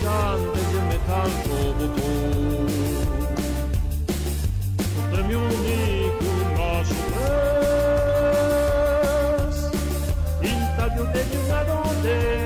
cantante metal robocou. O prêmio único nosso Deus, e tá de um dedo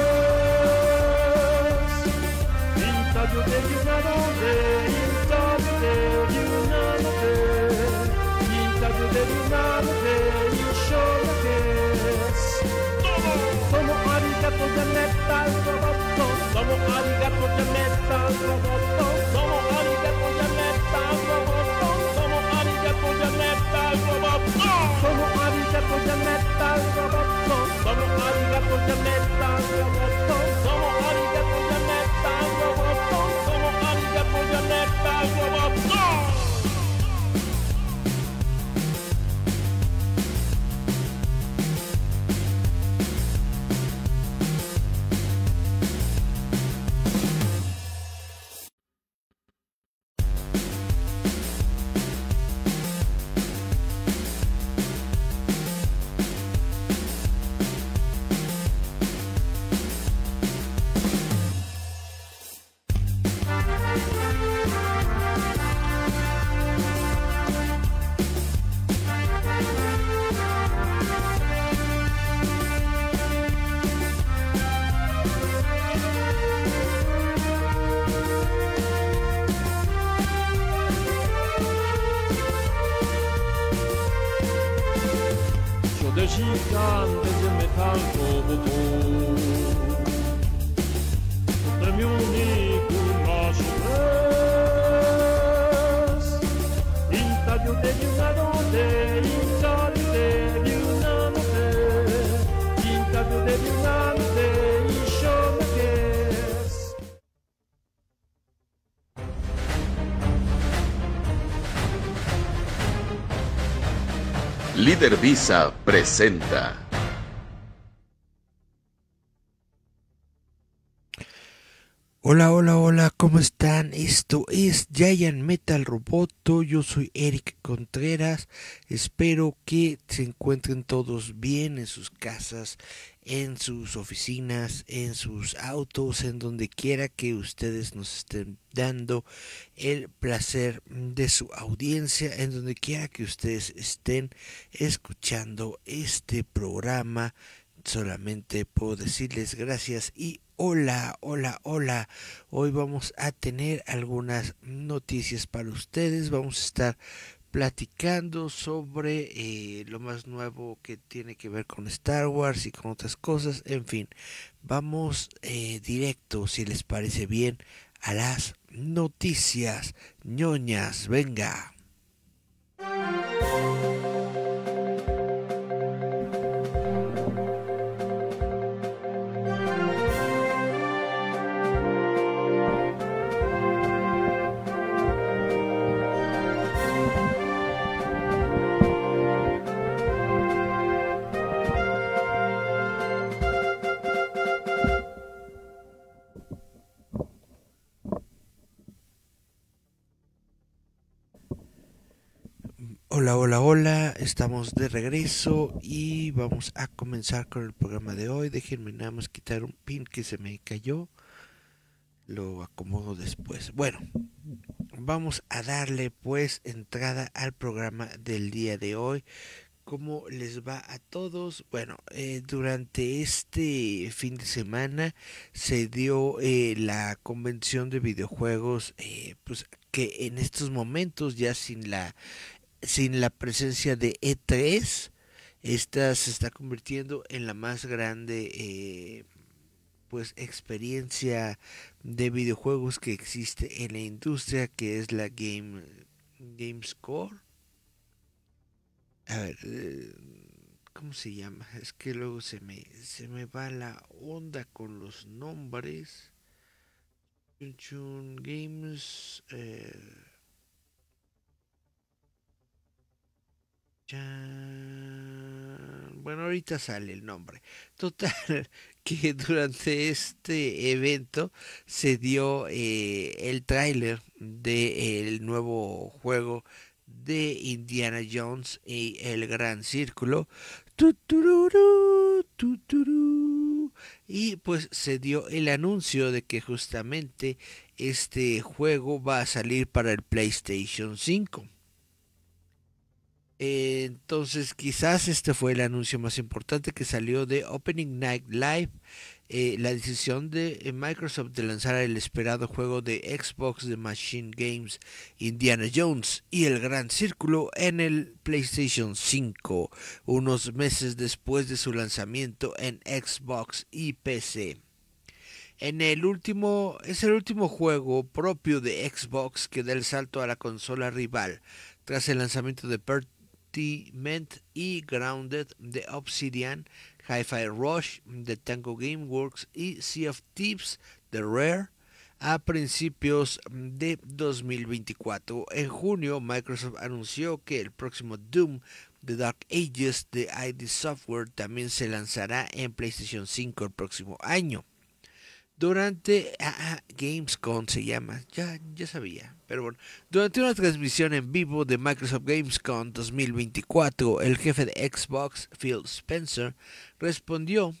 Somos arigato ya metal, somos arigato ya metal, power of God. presenta. Hola, hola, hola, ¿cómo están? Esto es Giant Metal Roboto, yo soy Eric Contreras, espero que se encuentren todos bien en sus casas, en sus oficinas, en sus autos, en donde quiera que ustedes nos estén dando el placer de su audiencia, en donde quiera que ustedes estén escuchando este programa. Solamente puedo decirles gracias y hola, hola, hola. Hoy vamos a tener algunas noticias para ustedes. Vamos a estar platicando sobre eh, lo más nuevo que tiene que ver con Star Wars y con otras cosas. En fin, vamos eh, directo, si les parece bien, a las noticias ñoñas. Venga. Hola, hola, hola, estamos de regreso y vamos a comenzar con el programa de hoy. Déjenme nada más quitar un pin que se me cayó. Lo acomodo después. Bueno, vamos a darle pues entrada al programa del día de hoy. ¿Cómo les va a todos? Bueno, eh, durante este fin de semana se dio eh, la convención de videojuegos, eh, pues que en estos momentos ya sin la sin la presencia de E3, esta se está convirtiendo en la más grande eh, pues experiencia de videojuegos que existe en la industria, que es la Game, A ver, eh, ¿cómo se llama? Es que luego se me, se me va la onda con los nombres. Chun Games. Eh, Bueno, ahorita sale el nombre. Total, que durante este evento se dio eh, el tráiler del nuevo juego de Indiana Jones y el Gran Círculo. Y pues se dio el anuncio de que justamente este juego va a salir para el PlayStation 5. Eh, entonces, quizás este fue el anuncio más importante que salió de Opening Night Live. Eh, la decisión de eh, Microsoft de lanzar el esperado juego de Xbox de Machine Games Indiana Jones y el Gran Círculo en el PlayStation 5, unos meses después de su lanzamiento en Xbox y PC. En el último, es el último juego propio de Xbox que da el salto a la consola rival, tras el lanzamiento de y Grounded de Obsidian, Hi-Fi Rush de Tango Gameworks y Sea of Tips de Rare a principios de 2024. En junio, Microsoft anunció que el próximo Doom The Dark Ages de ID Software también se lanzará en PlayStation 5 el próximo año durante ah, ah, se llama, ya, ya sabía, pero bueno, durante una transmisión en vivo de Microsoft Gamescom 2024, el jefe de Xbox, Phil Spencer, respondió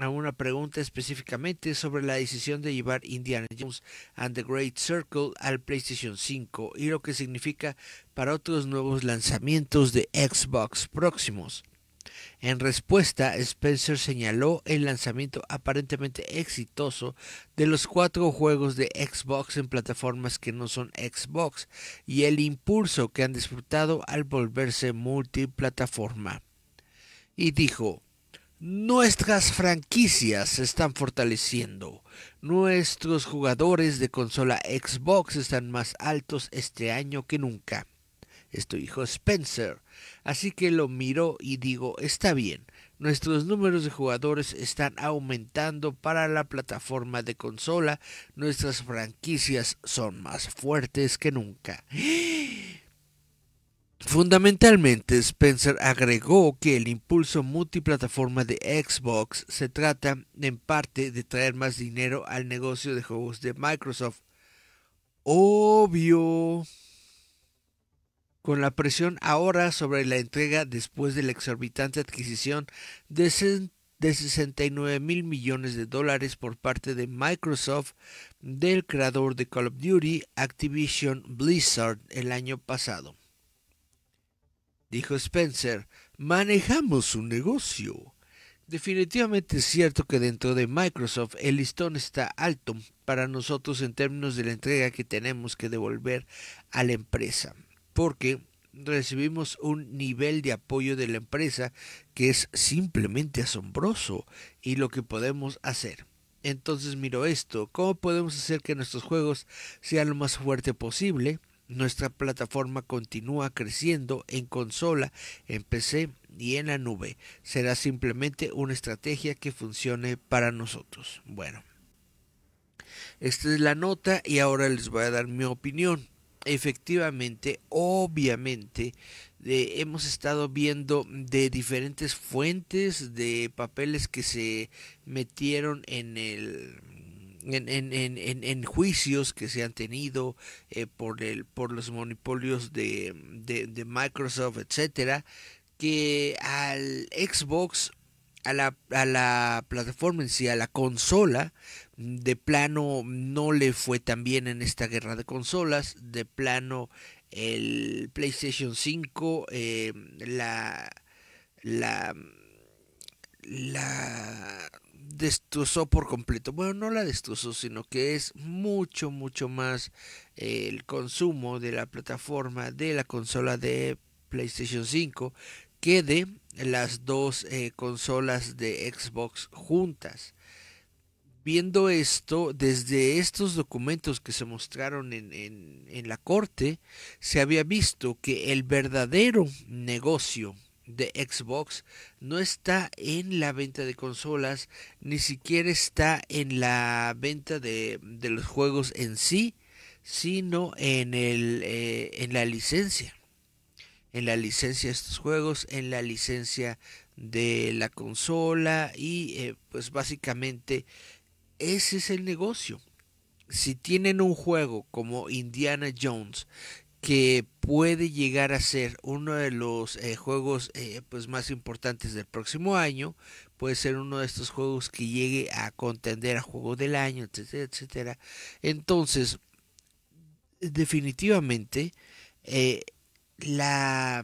a una pregunta específicamente sobre la decisión de llevar Indiana Jones and the Great Circle al PlayStation 5 y lo que significa para otros nuevos lanzamientos de Xbox próximos. En respuesta, Spencer señaló el lanzamiento aparentemente exitoso de los cuatro juegos de Xbox en plataformas que no son Xbox y el impulso que han disfrutado al volverse multiplataforma. Y dijo, Nuestras franquicias se están fortaleciendo. Nuestros jugadores de consola Xbox están más altos este año que nunca. Esto dijo hijo Spencer. Así que lo miro y digo, está bien, nuestros números de jugadores están aumentando para la plataforma de consola, nuestras franquicias son más fuertes que nunca. Fundamentalmente, Spencer agregó que el impulso multiplataforma de Xbox se trata en parte de traer más dinero al negocio de juegos de Microsoft. Obvio con la presión ahora sobre la entrega después de la exorbitante adquisición de, 69 mil millones de dólares por parte de Microsoft del creador de Call of Duty Activision Blizzard el año pasado. Dijo Spencer, manejamos un negocio. Definitivamente es cierto que dentro de Microsoft el listón está alto para nosotros en términos de la entrega que tenemos que devolver a la empresa porque recibimos un nivel de apoyo de la empresa que es simplemente asombroso y lo que podemos hacer. Entonces miro esto, ¿cómo podemos hacer que nuestros juegos sean lo más fuerte posible? Nuestra plataforma continúa creciendo en consola, en PC y en la nube. Será simplemente una estrategia que funcione para nosotros. Bueno, esta es la nota y ahora les voy a dar mi opinión efectivamente, obviamente, hemos estado viendo de diferentes fuentes de papeles que se metieron en el en, en, en, en juicios que se han tenido eh, por el por los monopolios de, de Microsoft etcétera que al Xbox a la, a la plataforma en sí, a la consola, de plano no le fue tan bien en esta guerra de consolas, de plano el PlayStation 5, eh, em, la, la, la destrozó por completo. Bueno, no la destrozó, sino que es mucho, mucho más eh, el consumo de la plataforma de la consola de PlayStation 5 que de las dos eh, consolas de Xbox juntas viendo esto, desde estos documentos que se mostraron en, en, la corte, se había visto que el verdadero negocio de Xbox no está en la venta de consolas, ni siquiera está en la venta de, los juegos en sí, sino en, el, eh, en la licencia. En la licencia de estos juegos, en la licencia de la consola y eh, pues básicamente ese es el negocio. Si tienen un juego como Indiana Jones, que puede llegar a ser uno de los eh, juegos eh, pues más importantes del próximo año, puede ser uno de estos juegos que llegue a contender a juego del año, etcétera, etcétera. Entonces, definitivamente, eh, la,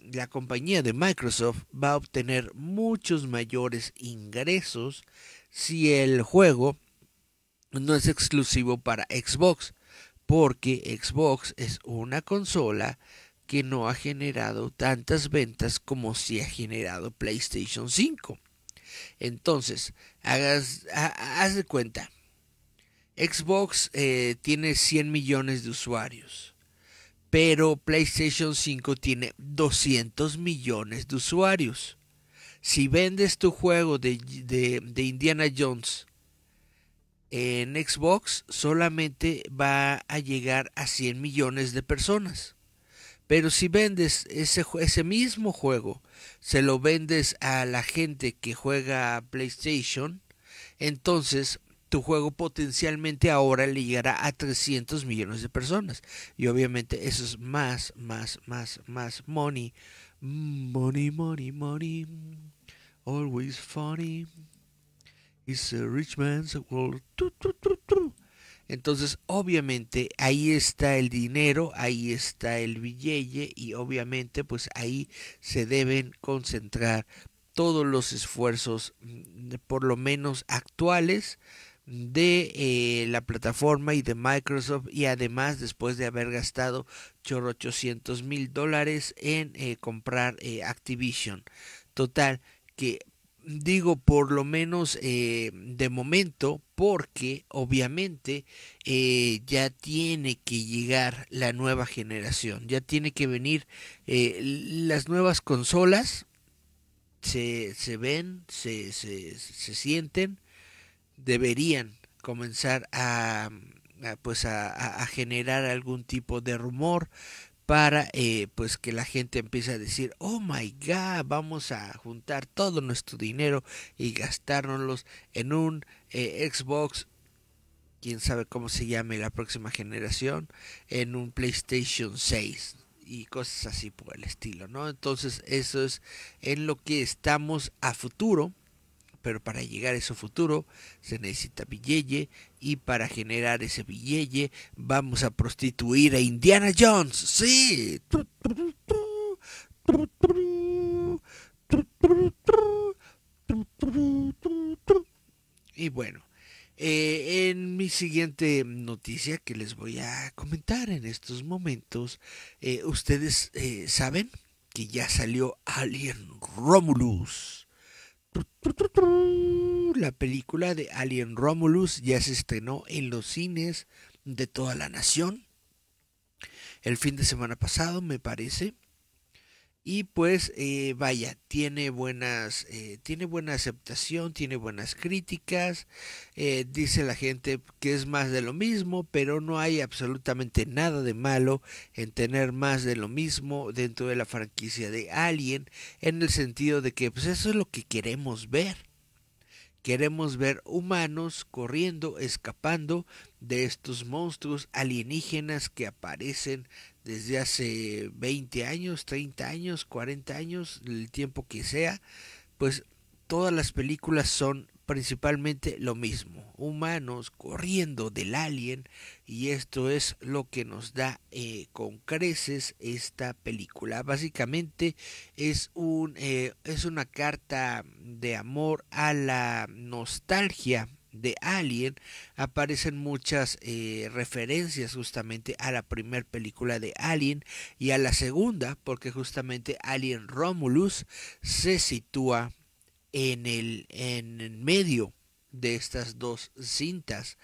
la compañía de Microsoft va a obtener muchos mayores ingresos si el juego no es exclusivo para Xbox, porque Xbox es una consola que no ha generado tantas ventas como si ha generado PlayStation 5. Entonces, haz de cuenta. Xbox eh, tiene 100 millones de usuarios, pero PlayStation 5 tiene 200 millones de usuarios. Si vendes tu juego de, Indiana Jones en Xbox, solamente va a llegar a 100 millones de personas. Pero si vendes ese, ese, mismo juego, se lo vendes a la gente que juega PlayStation, entonces tu juego potencialmente ahora le llegará a 300 millones de personas. Y obviamente eso es más, más, más, más money. Money, money, money always funny. It's a rich man's world. Entonces, obviamente, ahí está el dinero, ahí está el billete y obviamente, pues ahí se deben concentrar todos los esfuerzos, mm, por lo menos actuales, de eh, la plataforma y de Microsoft y además después de haber gastado chorro 800 mil dólares en eh, comprar eh, Activision. Total, digo por lo menos eh, de momento porque obviamente eh, ya tiene que llegar la nueva generación ya tiene que venir eh, las nuevas consolas se, se ven se, se, sienten deberían comenzar a, pues a generar algún tipo de rumor para eh, pues que la gente empiece a decir, oh my god, vamos a juntar todo nuestro dinero y gastárnoslos en un eh, Xbox, quién sabe cómo se llame la próxima generación, en un PlayStation 6 y cosas así por el estilo, ¿no? Entonces eso es en lo que estamos a futuro pero para llegar a ese futuro se necesita billete y para generar ese billete vamos a prostituir a Indiana Jones. Sí. Y bueno, en mi siguiente noticia que les voy a comentar en estos momentos, ustedes saben que ya salió Alien Romulus. La película de Alien Romulus ya se estrenó en los cines de toda la nación. El fin de semana pasado, me parece. Y pues eh, vaya, tiene buenas, eh, tiene buena aceptación, tiene buenas críticas, eh, dice la gente que es más de lo mismo, pero no hay absolutamente nada de malo en tener más de lo mismo dentro de la franquicia de Alien, en el sentido de que pues eso es lo que queremos ver. Queremos ver humanos corriendo, escapando de estos monstruos alienígenas que aparecen desde hace 20 años, 30 años, 40 años, el tiempo que sea, pues todas las películas son principalmente lo mismo, humanos corriendo del alien y esto es lo que nos da eh, con creces esta película. Básicamente es, un, eh, es una carta de amor a la nostalgia de Alien aparecen muchas eh, referencias justamente a la primera película de Alien y a la segunda porque justamente Alien Romulus se sitúa en el en medio de estas dos cintas.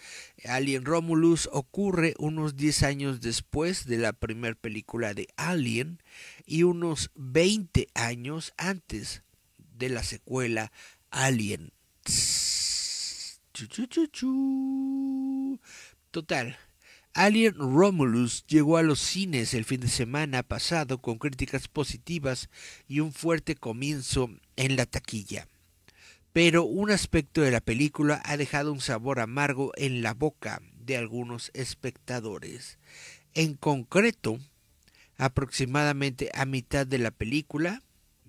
Alien Romulus ocurre unos 10 años después de la primera película de Alien y unos 20 años antes de la secuela Alien. Total. Alien Romulus llegó a los cines el fin de semana pasado con críticas positivas y un fuerte comienzo en la taquilla. Pero un aspecto de la película ha dejado un sabor amargo en la boca de algunos espectadores. En concreto, aproximadamente a mitad de la película,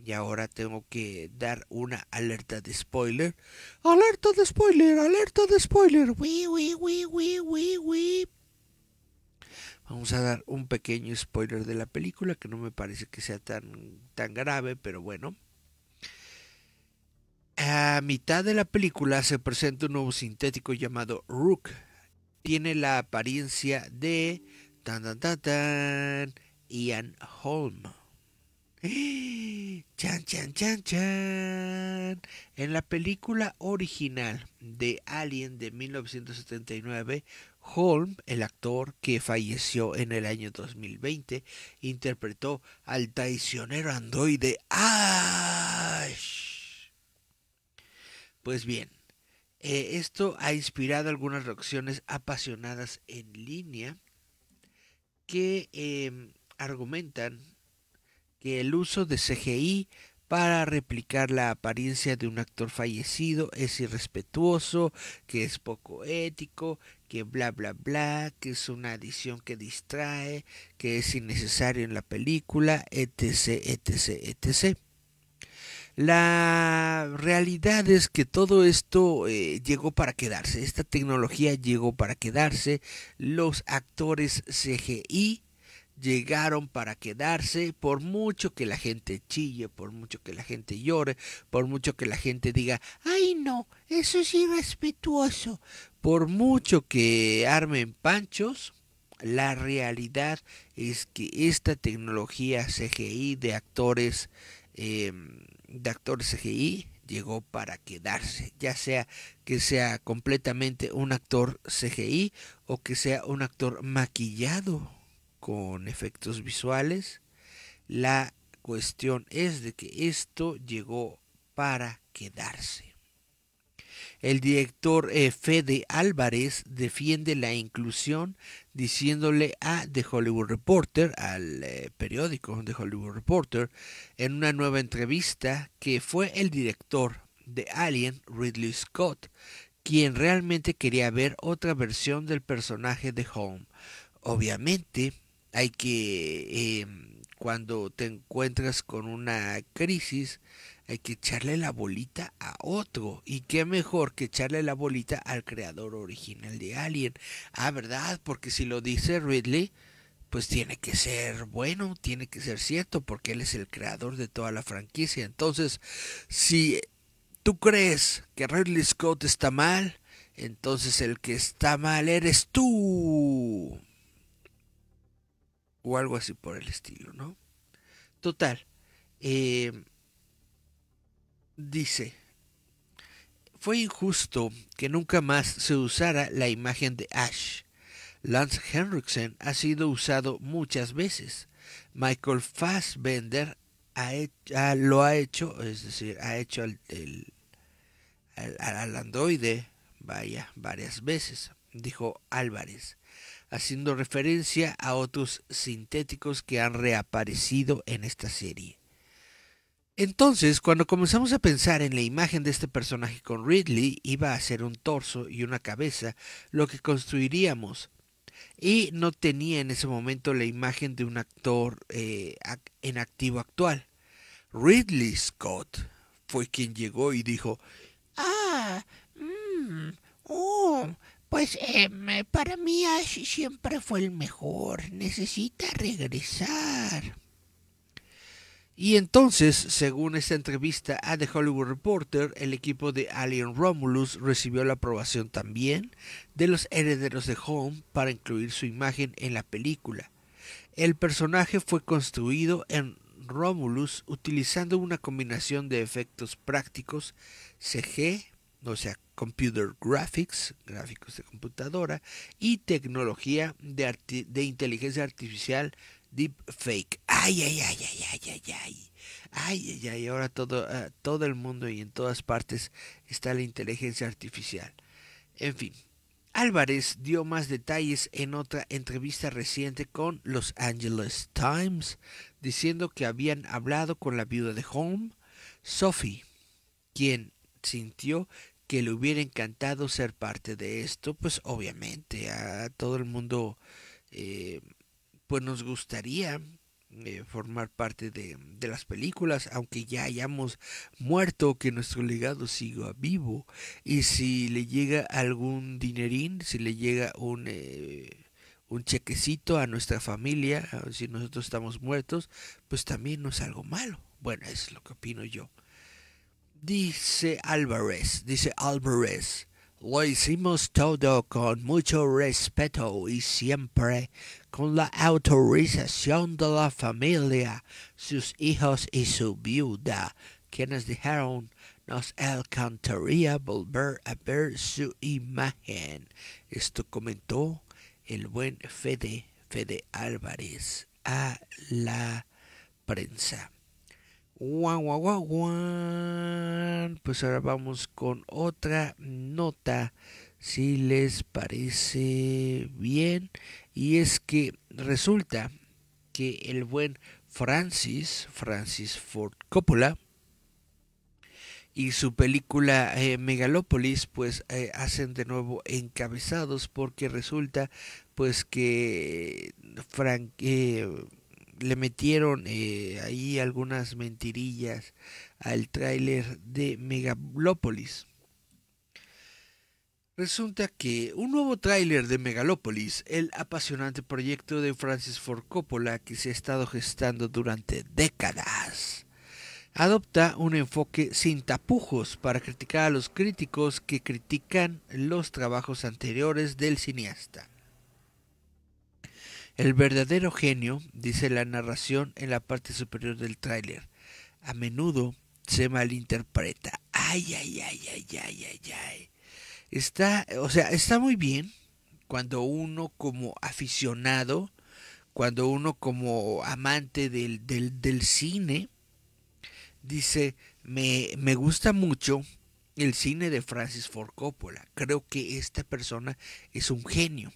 y ahora tengo que dar una alerta de spoiler. ¡Alerta de spoiler! ¡Alerta de spoiler! ¡Wii, wii, wii, wii, wii, Vamos a dar un pequeño spoiler de la película que no me parece que sea tan, tan grave, pero bueno. A mitad de la película se presenta un nuevo sintético llamado Rook. Tiene la apariencia de Ian Holm. Chan, chan, chan, chan. En la película original de Alien de 1979, Holm, el actor que falleció en el año 2020, interpretó al traicionero androide Ash. Pues bien, eh, esto ha inspirado algunas reacciones apasionadas en línea que em, argumentan que el uso de CGI para replicar la apariencia de un actor fallecido es irrespetuoso, que es poco ético, que bla bla bla, que es una adición que distrae, que es innecesario en la película, etc, etc, etc. La realidad es que todo esto eh, llegó para quedarse, esta tecnología llegó para quedarse, los actores CGI llegaron para quedarse, por mucho que la gente chille, por mucho que la gente llore, por mucho que la gente diga, ay no, eso es irrespetuoso, por mucho que armen panchos, la realidad es que esta tecnología CGI de actores, eh, de actores CGI, llegó para quedarse, ya sea que sea completamente un actor CGI o que sea un actor maquillado con efectos visuales. La cuestión es de que esto llegó para quedarse. El director eh, Fede Álvarez defiende la inclusión diciéndole a The Hollywood Reporter, al eh, periódico The Hollywood Reporter, en una nueva entrevista que fue el director de Alien, Ridley Scott, quien realmente quería ver otra versión del personaje de Home. Obviamente, hay que, em, cuando te encuentras con una crisis, hay que echarle la bolita a otro. Y qué mejor que echarle la bolita al creador original de Alien. Ah, ¿verdad? Porque si lo dice Ridley, pues tiene que ser bueno, tiene que ser cierto, porque él es el creador de toda la franquicia. Entonces, si tú crees que Ridley Scott está mal, entonces el que está mal eres tú o algo así por el estilo, ¿no? Total, eh, dice, fue injusto que nunca más se usara la imagen de Ash. Lance Henriksen ha sido usado muchas veces. Michael Fassbender ha lo ha hecho, es decir, ha hecho al, al andoide, vaya, varias veces, dijo Álvarez haciendo referencia a otros sintéticos que han reaparecido en esta serie. Entonces, cuando comenzamos a pensar en la imagen de este personaje con Ridley, iba a ser un torso y una cabeza lo que construiríamos. Y no tenía en ese momento la imagen de un actor eh, en activo actual. Ridley Scott fue quien llegó y dijo, Ah, mmm, oh, pues em, para mí Ash siempre fue el mejor. Necesita regresar. Y entonces, según esta entrevista a The Hollywood Reporter, el equipo de Alien Romulus recibió la aprobación también de los herederos de Home para incluir su imagen en la película. El personaje fue construido en Romulus utilizando una combinación de efectos prácticos, CG, no sea, Computer Graphics, gráficos de computadora, y tecnología de, inteligencia artificial deep fake. Ay, ay, ay, ay, ay, ay, ay. Ay, ay, ay. Ahora todo, ah, todo el mundo y en todas partes está la inteligencia artificial. En fin. Álvarez dio más detalles en otra entrevista reciente con Los Angeles Times, diciendo que habían hablado con la viuda de Home, Sophie, quien sintió que le hubiera encantado ser parte de esto, pues obviamente a todo el mundo eh, pues nos gustaría eh, formar parte de, de, las películas, aunque ya hayamos muerto, que nuestro legado siga vivo. Y si le llega algún dinerín, si le llega un, eh, un chequecito a nuestra familia, si nosotros estamos muertos, pues también no es algo malo. Bueno, es lo que opino yo. Dice Álvarez, dice Álvarez, lo hicimos todo con mucho respeto y siempre con la autorización de la familia, sus hijos y su viuda, quienes dijeron nos alcantaría volver a ver su imagen. Esto comentó el buen Fede, Fede Álvarez a la prensa. Guau, guau, guau, Pues ahora vamos con otra nota, si les parece bien. Y es que resulta que el buen Francis, Francis Ford Coppola, y su película eh, Megalópolis pues eh, hacen de nuevo encabezados porque resulta pues que Frank eh, le metieron eh, ahí algunas mentirillas al tráiler de Megalópolis. Resulta que un nuevo tráiler de Megalópolis, el apasionante proyecto de Francis Ford Coppola que se ha estado gestando durante décadas, adopta un enfoque sin tapujos para criticar a los críticos que critican los trabajos anteriores del cineasta. El verdadero genio, dice la narración en la parte superior del tráiler, a menudo se malinterpreta. Ay, ay, ay, ay, ay, ay, ay. Está, o sea, está muy bien cuando uno como aficionado, cuando uno como amante del, del, del cine, dice, me, me gusta mucho el cine de Francis Ford Coppola. Creo que esta persona es un genio.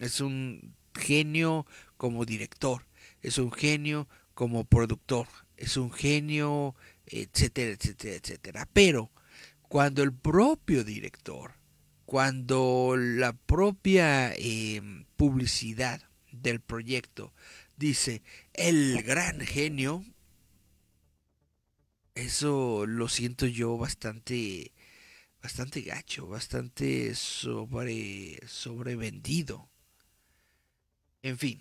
Es un genio como director, es un genio como productor, es un genio, etcétera, etcétera, etcétera. Pero cuando el propio director, cuando la propia em, publicidad del proyecto dice el gran genio, eso lo siento yo bastante bastante gacho, bastante sobre sobrevendido. En fin,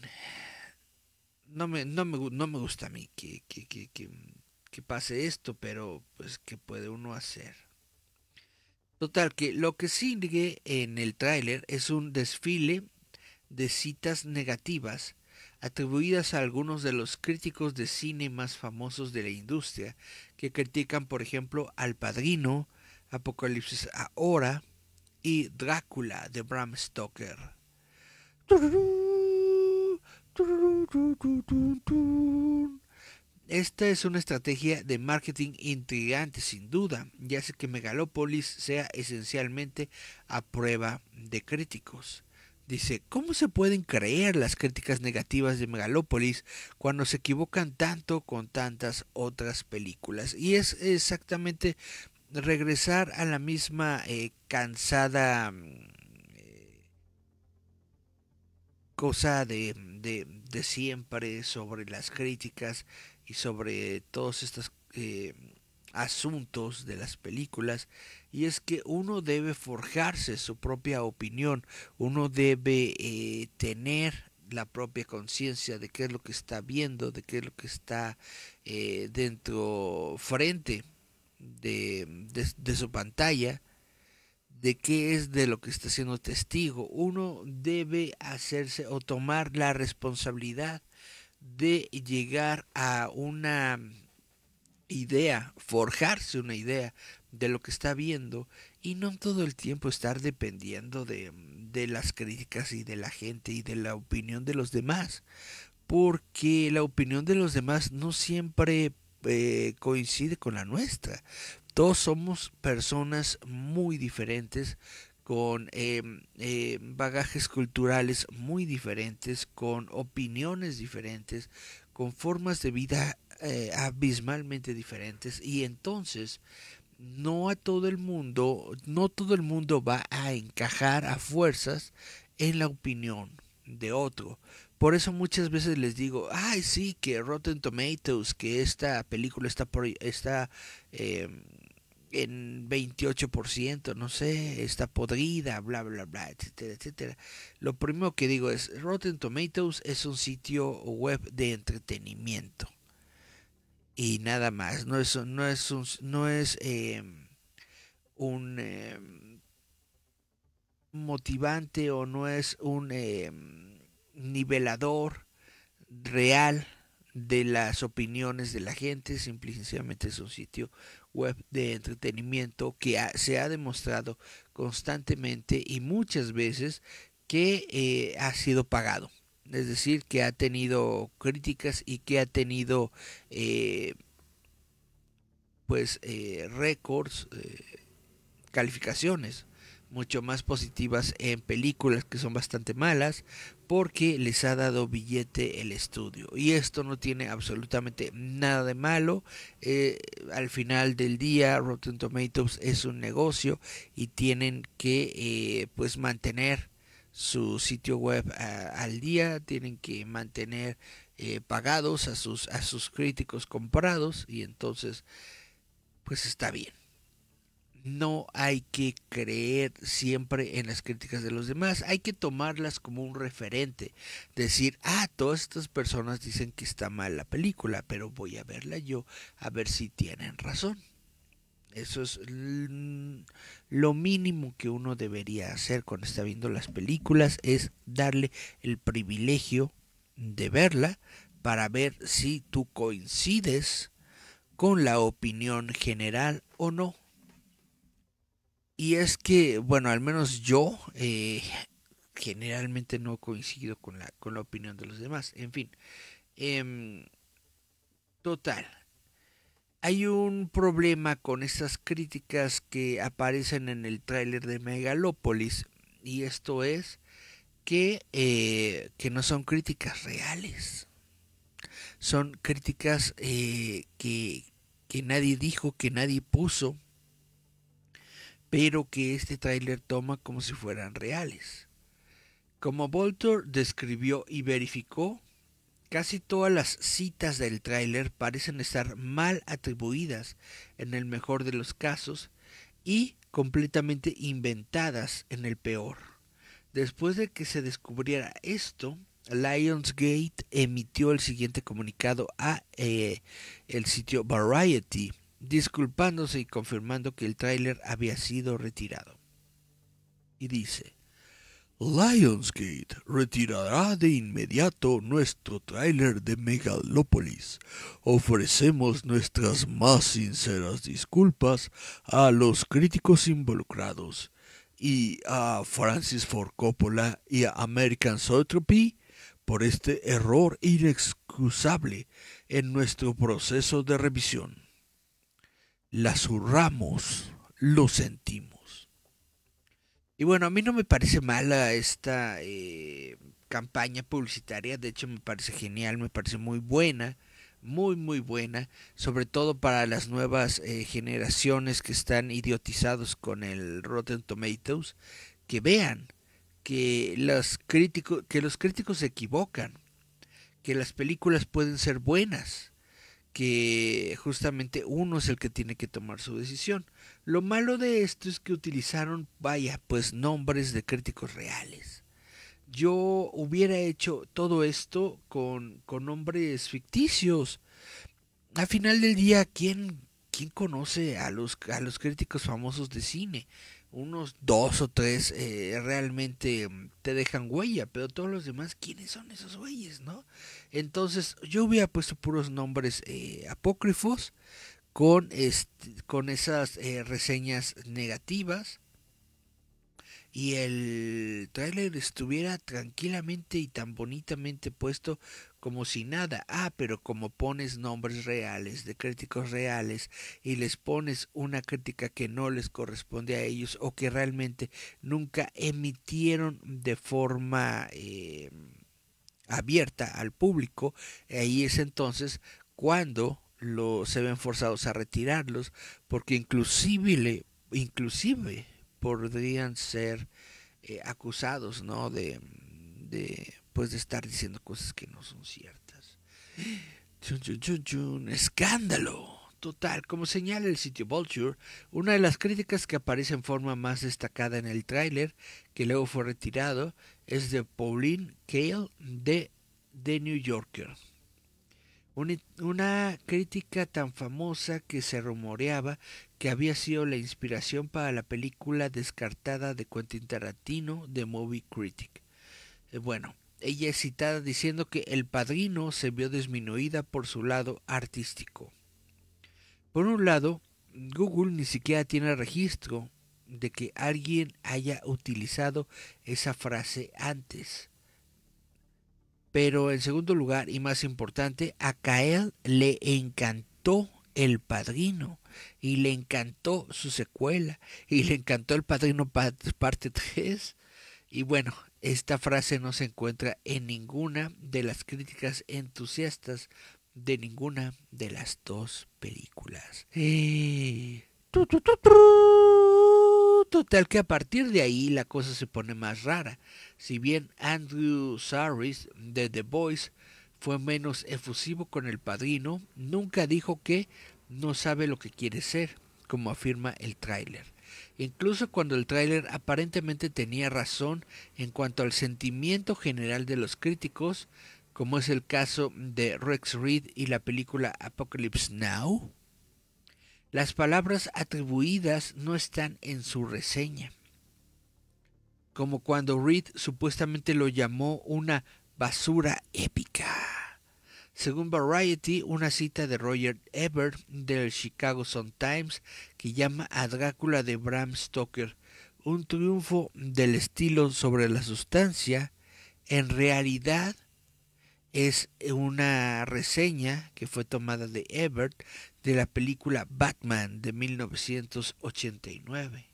no me, no me, gusta a mí que, pase esto, pero pues qué puede uno hacer. Total, que lo que sigue en el tráiler es un desfile de citas negativas atribuidas a algunos de los críticos de cine más famosos de la industria, que critican, por ejemplo, Al Padrino, Apocalipsis Ahora y Drácula de Bram Stoker. Esta es una estrategia de marketing intrigante sin duda, ya hace que Megalópolis sea esencialmente a prueba de críticos. Dice, ¿cómo se pueden creer las críticas negativas de Megalópolis cuando se equivocan tanto con tantas otras películas? Y es exactamente regresar a la misma eh, cansada mm, cosa de, siempre sobre las críticas y sobre todos estos eh, asuntos de las películas y es que uno debe forjarse su propia opinión, uno debe eh, tener la propia conciencia de qué es lo que está viendo, de qué es lo que está eh, dentro, frente de su pantalla de qué es de lo que está siendo testigo. Uno debe hacerse o tomar la responsabilidad de llegar a una idea, forjarse una idea de lo que está viendo y no todo el tiempo estar dependiendo de, las críticas y de la gente y de la opinión de los demás. Porque la opinión de los demás no siempre eh, coincide con la nuestra. Todos somos personas muy diferentes, con eh, eh, bagajes culturales muy diferentes, con opiniones diferentes, con formas de vida eh, abismalmente diferentes. Y entonces no a todo el mundo, no todo el mundo va a encajar a fuerzas en la opinión de otro. Por eso muchas veces les digo, ay sí, que Rotten Tomatoes, que esta película está, por, está en 28%, no sé, está podrida, bla, bla, bla, etcétera, etcétera. Lo primero que digo es, Rotten Tomatoes es un sitio web de entretenimiento. Y nada más, no es, no es un... No es, eh, un em, motivante o no es un em, nivelador real de las opiniones de la gente, simple y sencillamente es un sitio web de entretenimiento que se ha demostrado constantemente y muchas veces que eh, ha sido pagado. Es decir, que ha tenido críticas y que ha tenido eh, pues eh, récords, calificaciones mucho más positivas en películas que son bastante malas porque les ha dado billete el estudio y esto no tiene absolutamente nada de malo eh, al final del día Rotten Tomatoes es un negocio y tienen que eh, pues mantener su sitio web eh, al día tienen que mantener pagados a sus a sus críticos comprados y entonces pues está bien no hay que creer siempre en las críticas de los demás, hay que tomarlas como un referente. Decir, ah, todas estas personas dicen que está mal la película, pero voy a verla yo a ver si tienen razón. Eso es lo mínimo que uno debería hacer cuando está viendo las películas, es darle el privilegio de verla para ver si tú coincides con la opinión general o no. Y es que, bueno, al menos yo eh, generalmente no coincido con la, con la opinión de los demás. En fin, em, total. Hay un problema con estas críticas que aparecen en el tráiler de Megalópolis. Y esto es que, eh, no son críticas reales. Son críticas eh, que, que nadie dijo, que nadie puso pero que este tráiler toma como si fueran reales. Como Voltor describió y verificó, casi todas las citas del tráiler parecen estar mal atribuidas en el mejor de los casos y completamente inventadas en el peor. Después de que se descubriera esto, Lionsgate emitió el siguiente comunicado a eh, el sitio Variety disculpándose y confirmando que el tráiler había sido retirado. Y dice, Lionsgate retirará de inmediato nuestro tráiler de Megalópolis. Ofrecemos nuestras más sinceras disculpas a los críticos involucrados y a Francis Ford Coppola y a American Zootropy por este error inexcusable en nuestro proceso de revisión la zurramos, lo sentimos. Y bueno, a mí no me parece mala esta eh, campaña publicitaria, de hecho me parece genial, me parece muy buena, muy muy buena, sobre todo para las nuevas eh, generaciones que están idiotizados con el Rotten Tomatoes, que vean que los, crítico, que los críticos se equivocan, que las películas pueden ser buenas, que justamente uno es el que tiene que tomar su decisión. Lo malo de esto es que utilizaron, vaya, pues nombres de críticos reales. Yo hubiera hecho todo esto con, con nombres ficticios. Al final del día, ¿quién, quién conoce a los, a los críticos famosos de cine? unos dos o tres eh, realmente mm, te dejan huella, pero todos los demás, ¿quiénes son esos güeyes, no? Entonces yo hubiera puesto puros nombres eh, apócrifos con, este, con esas eh, reseñas negativas y el tráiler estuviera tranquilamente y tan bonitamente puesto como si nada. Ah, pero como pones nombres reales, de críticos reales, y les pones una crítica que no les corresponde a ellos o que realmente nunca emitieron de forma... Eh, abierta al público, ahí es entonces cuando lo, se ven forzados a retirarlos, porque inclusive, inclusive podrían ser eh, acusados ¿no? de, de, pues de estar diciendo cosas que no son ciertas. Un escándalo. Total, como señala el sitio Vulture, una de las críticas que aparece en forma más destacada en el tráiler, que luego fue retirado, es de Pauline Kael de The New Yorker. Una, crítica tan famosa que se rumoreaba que había sido la inspiración para la película descartada de Quentin Tarantino de Movie Critic. Eh, bueno, ella es citada diciendo que el padrino se vio disminuida por su lado artístico. Por un lado, Google ni siquiera tiene registro de que alguien haya utilizado esa frase antes. Pero en segundo lugar y más importante, a Kael le encantó el padrino y le encantó su secuela y le encantó el padrino parte 3. Y bueno, esta frase no se encuentra en ninguna de las críticas entusiastas de ninguna de las dos películas. Eh total que a partir de ahí la cosa se pone más rara. Si bien Andrew Sarris de The Voice fue menos efusivo con el padrino, nunca dijo que no sabe lo que quiere ser, como afirma el tráiler. Incluso cuando el tráiler aparentemente tenía razón en cuanto al sentimiento general de los críticos, como es el caso de Rex Reed y la película Apocalypse Now, las palabras atribuidas no están en su reseña, como cuando Reed supuestamente lo llamó una basura épica. Según Variety, una cita de Roger Ebert del Chicago Sun-Times que llama a Drácula de Bram Stoker un triunfo del estilo sobre la sustancia, en realidad es una reseña que fue tomada de Ebert de la película Batman de 1989.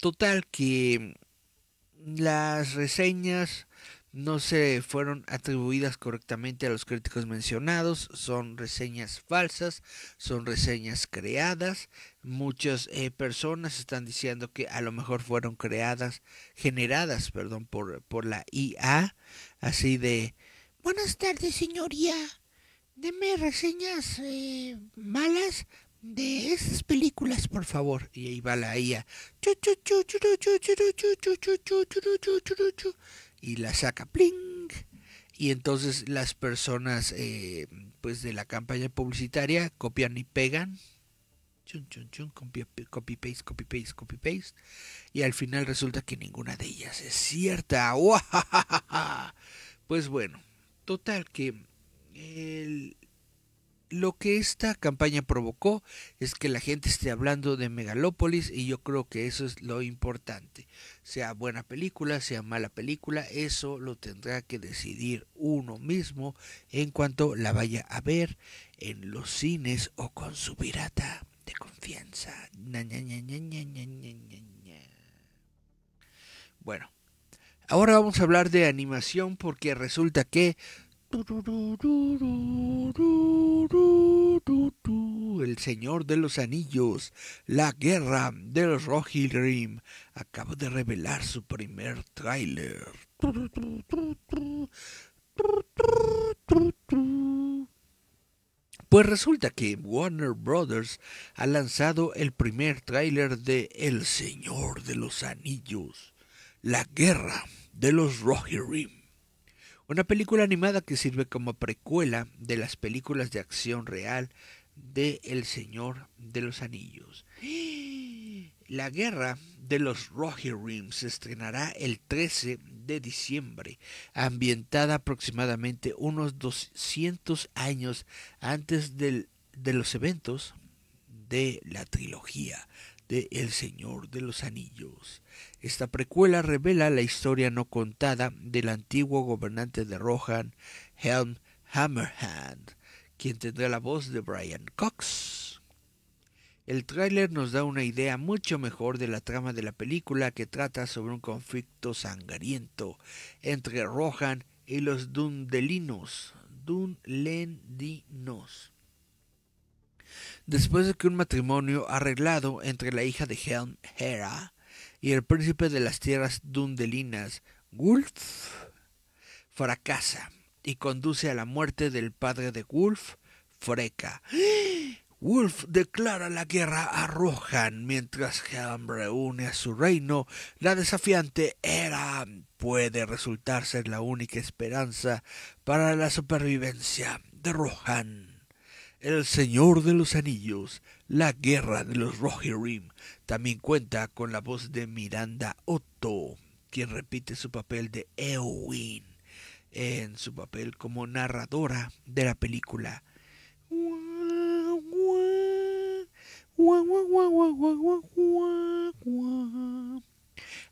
Total que las reseñas no se fueron atribuidas correctamente a los críticos mencionados, son reseñas falsas, son reseñas creadas, muchas eh, personas están diciendo que a lo mejor fueron creadas, generadas, perdón, por, por la IA, así de, Buenas tardes, señoría. Deme reseñas malas de esas películas, por favor. Y ahí va la IA. Y la saca. Pling. Y entonces las personas eh, pues de la campaña publicitaria copian y pegan. copy, paste, copy paste, copy paste. Y al final resulta que ninguna de ellas es cierta. Pues bueno Total que lo que esta campaña provocó es que la gente esté hablando de Megalópolis y yo creo que eso es lo importante. Sea buena película, sea mala película, eso lo tendrá que decidir uno mismo en cuanto la vaya a ver en los cines o con su pirata de confianza. Bueno. Ahora vamos a hablar de animación porque resulta que el Señor de los Anillos, la guerra del Rohirrim, acaba de revelar su primer tráiler. Pues resulta que Warner Brothers ha lanzado el primer tráiler de El Señor de los Anillos la guerra de los Rohirrim. Una película animada que sirve como precuela de las películas de acción real de El Señor de los Anillos. La guerra de los Rohirrim se estrenará el 13 de diciembre, ambientada aproximadamente unos 200 años antes del, de los eventos de la trilogía de El Señor de los Anillos. Esta precuela revela la historia no contada del antiguo gobernante de Rohan, Helm Hammerhand, quien tendrá la voz de Brian Cox. El tráiler nos da una idea mucho mejor de la trama de la película que trata sobre un conflicto sangriento entre Rohan y los Dundelinos, Dunlendinos. Después de que un matrimonio arreglado entre la hija de Helm, Hera, y el príncipe de las tierras dundelinas, Wulf, fracasa y conduce a la muerte del padre de Wulf, Freca. Wulf declara la guerra a Rohan mientras Helm reúne a su reino. La desafiante era puede resultar ser la única esperanza para la supervivencia de Rohan. El Señor de los Anillos la guerra de los Rohirrim también cuenta con la voz de Miranda Otto, quien repite su papel de Eowyn en su papel como narradora de la película.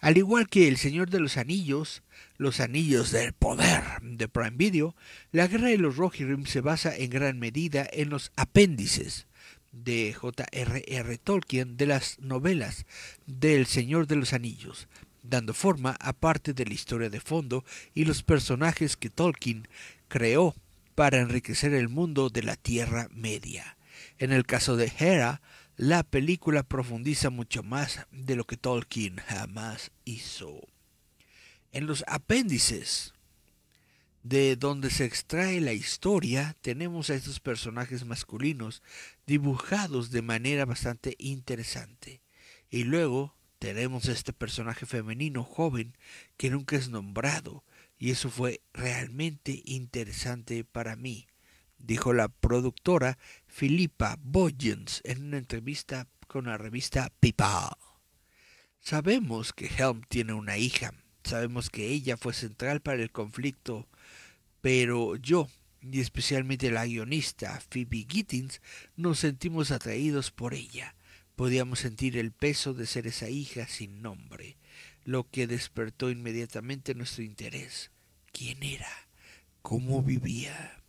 Al igual que El Señor de los Anillos, Los Anillos del Poder de Prime Video, la Guerra de los Rohirrim se basa en gran medida en los apéndices de J.R.R. Tolkien de las novelas del Señor de los Anillos, dando forma a parte de la historia de fondo y los personajes que Tolkien creó para enriquecer el mundo de la Tierra Media. En el caso de Hera, la película profundiza mucho más de lo que Tolkien jamás hizo. En los apéndices de donde se extrae la historia tenemos a estos personajes masculinos dibujados de manera bastante interesante. Y luego tenemos este personaje femenino joven que nunca es nombrado, y eso fue realmente interesante para mí, dijo la productora Philippa Boyens en una entrevista con la revista People. Sabemos que Helm tiene una hija, sabemos que ella fue central para el conflicto, pero yo y especialmente la guionista Phoebe Gittins, nos sentimos atraídos por ella. Podíamos sentir el peso de ser esa hija sin nombre, lo que despertó inmediatamente nuestro interés. ¿Quién era? ¿Cómo vivía?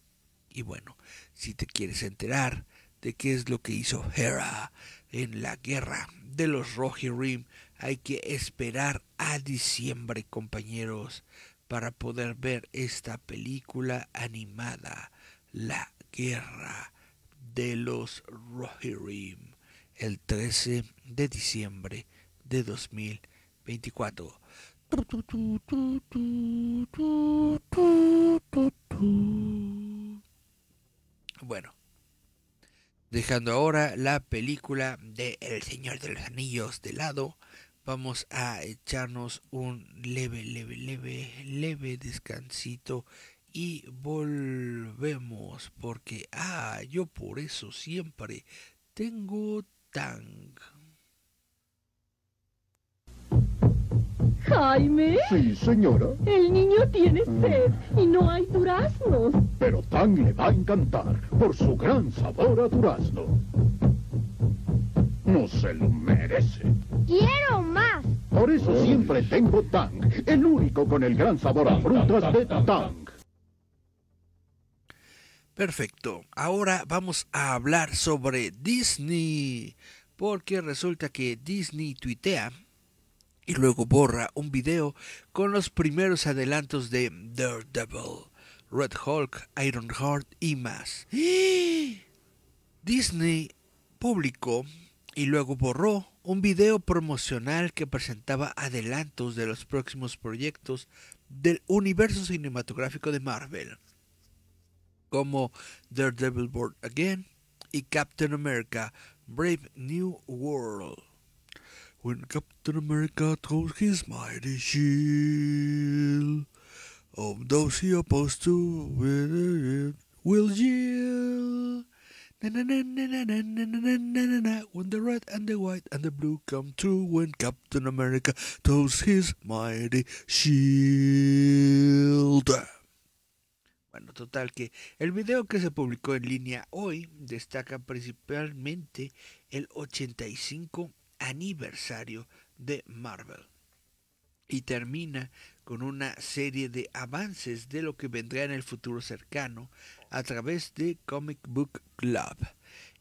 Y bueno, si te quieres enterar de qué es lo que hizo Hera en la guerra de los Rohirrim, hay que esperar a diciembre, compañeros para poder ver esta película animada, La Guerra de los Rohirrim, el 13 de diciembre de 2024. Bueno, dejando ahora la película de El Señor de los Anillos de lado, vamos a echarnos un leve, leve, leve, leve descansito y volvemos porque, ah, yo por eso siempre tengo tang. Jaime. Sí, señora. El niño tiene sed y no hay duraznos. Pero Tang le va a encantar por su gran sabor a durazno. No se lo merece. Quiero más. Por eso siempre tengo Tang, el único con el gran sabor a frutas de Tang. Perfecto. Ahora vamos a hablar sobre Disney. Porque resulta que Disney tuitea y luego borra un video con los primeros adelantos de Daredevil, Red Hulk, Heart y más. ¡Ah! Disney publicó y luego borró un video promocional que presentaba adelantos de los próximos proyectos del universo cinematográfico de Marvel, como Daredevil Born Again y Captain America Brave New World. When Captain America throws his mighty shield, of those he opposed to will yield. When the red and the white and the blue come true, when Captain America tows his mighty shield. Bueno, total que el video que se publicó en línea hoy destaca principalmente el 85 aniversario de Marvel y termina con una serie de avances de lo que vendrá en el futuro cercano a través de Comic Book Club.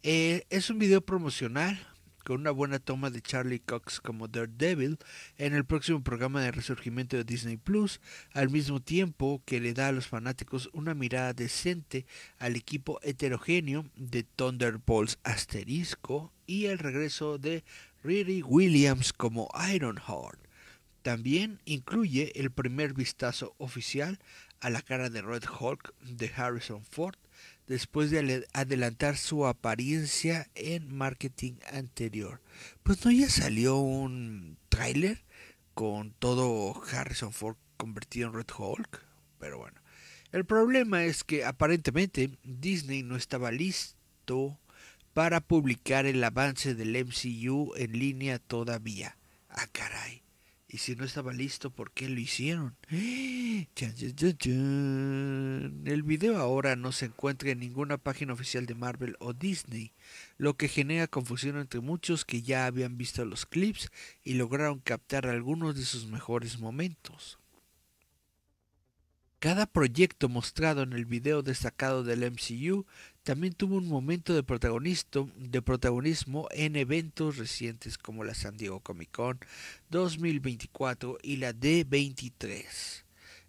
Eh, es un video promocional con una buena toma de Charlie Cox como Daredevil en el próximo programa de resurgimiento de Disney Plus, al mismo tiempo que le da a los fanáticos una mirada decente al equipo heterogéneo de Thunderbolts asterisco y el regreso de Riri Williams como Ironheart. También incluye el primer vistazo oficial a la cara de Red Hulk de Harrison Ford después de adelantar su apariencia en marketing anterior. Pues no ya salió un tráiler con todo Harrison Ford convertido en Red Hulk, pero bueno. El problema es que aparentemente Disney no estaba listo para publicar el avance del MCU en línea todavía. A ah, caray. Y si no estaba listo, ¿por qué lo hicieron? ¡Eh! El video ahora no se encuentra en ninguna página oficial de Marvel o Disney, lo que genera confusión entre muchos que ya habían visto los clips y lograron captar algunos de sus mejores momentos. Cada proyecto mostrado en el video destacado del MCU también tuvo un momento de, protagonismo en eventos recientes como la San Diego Comic Con 2024 y la D23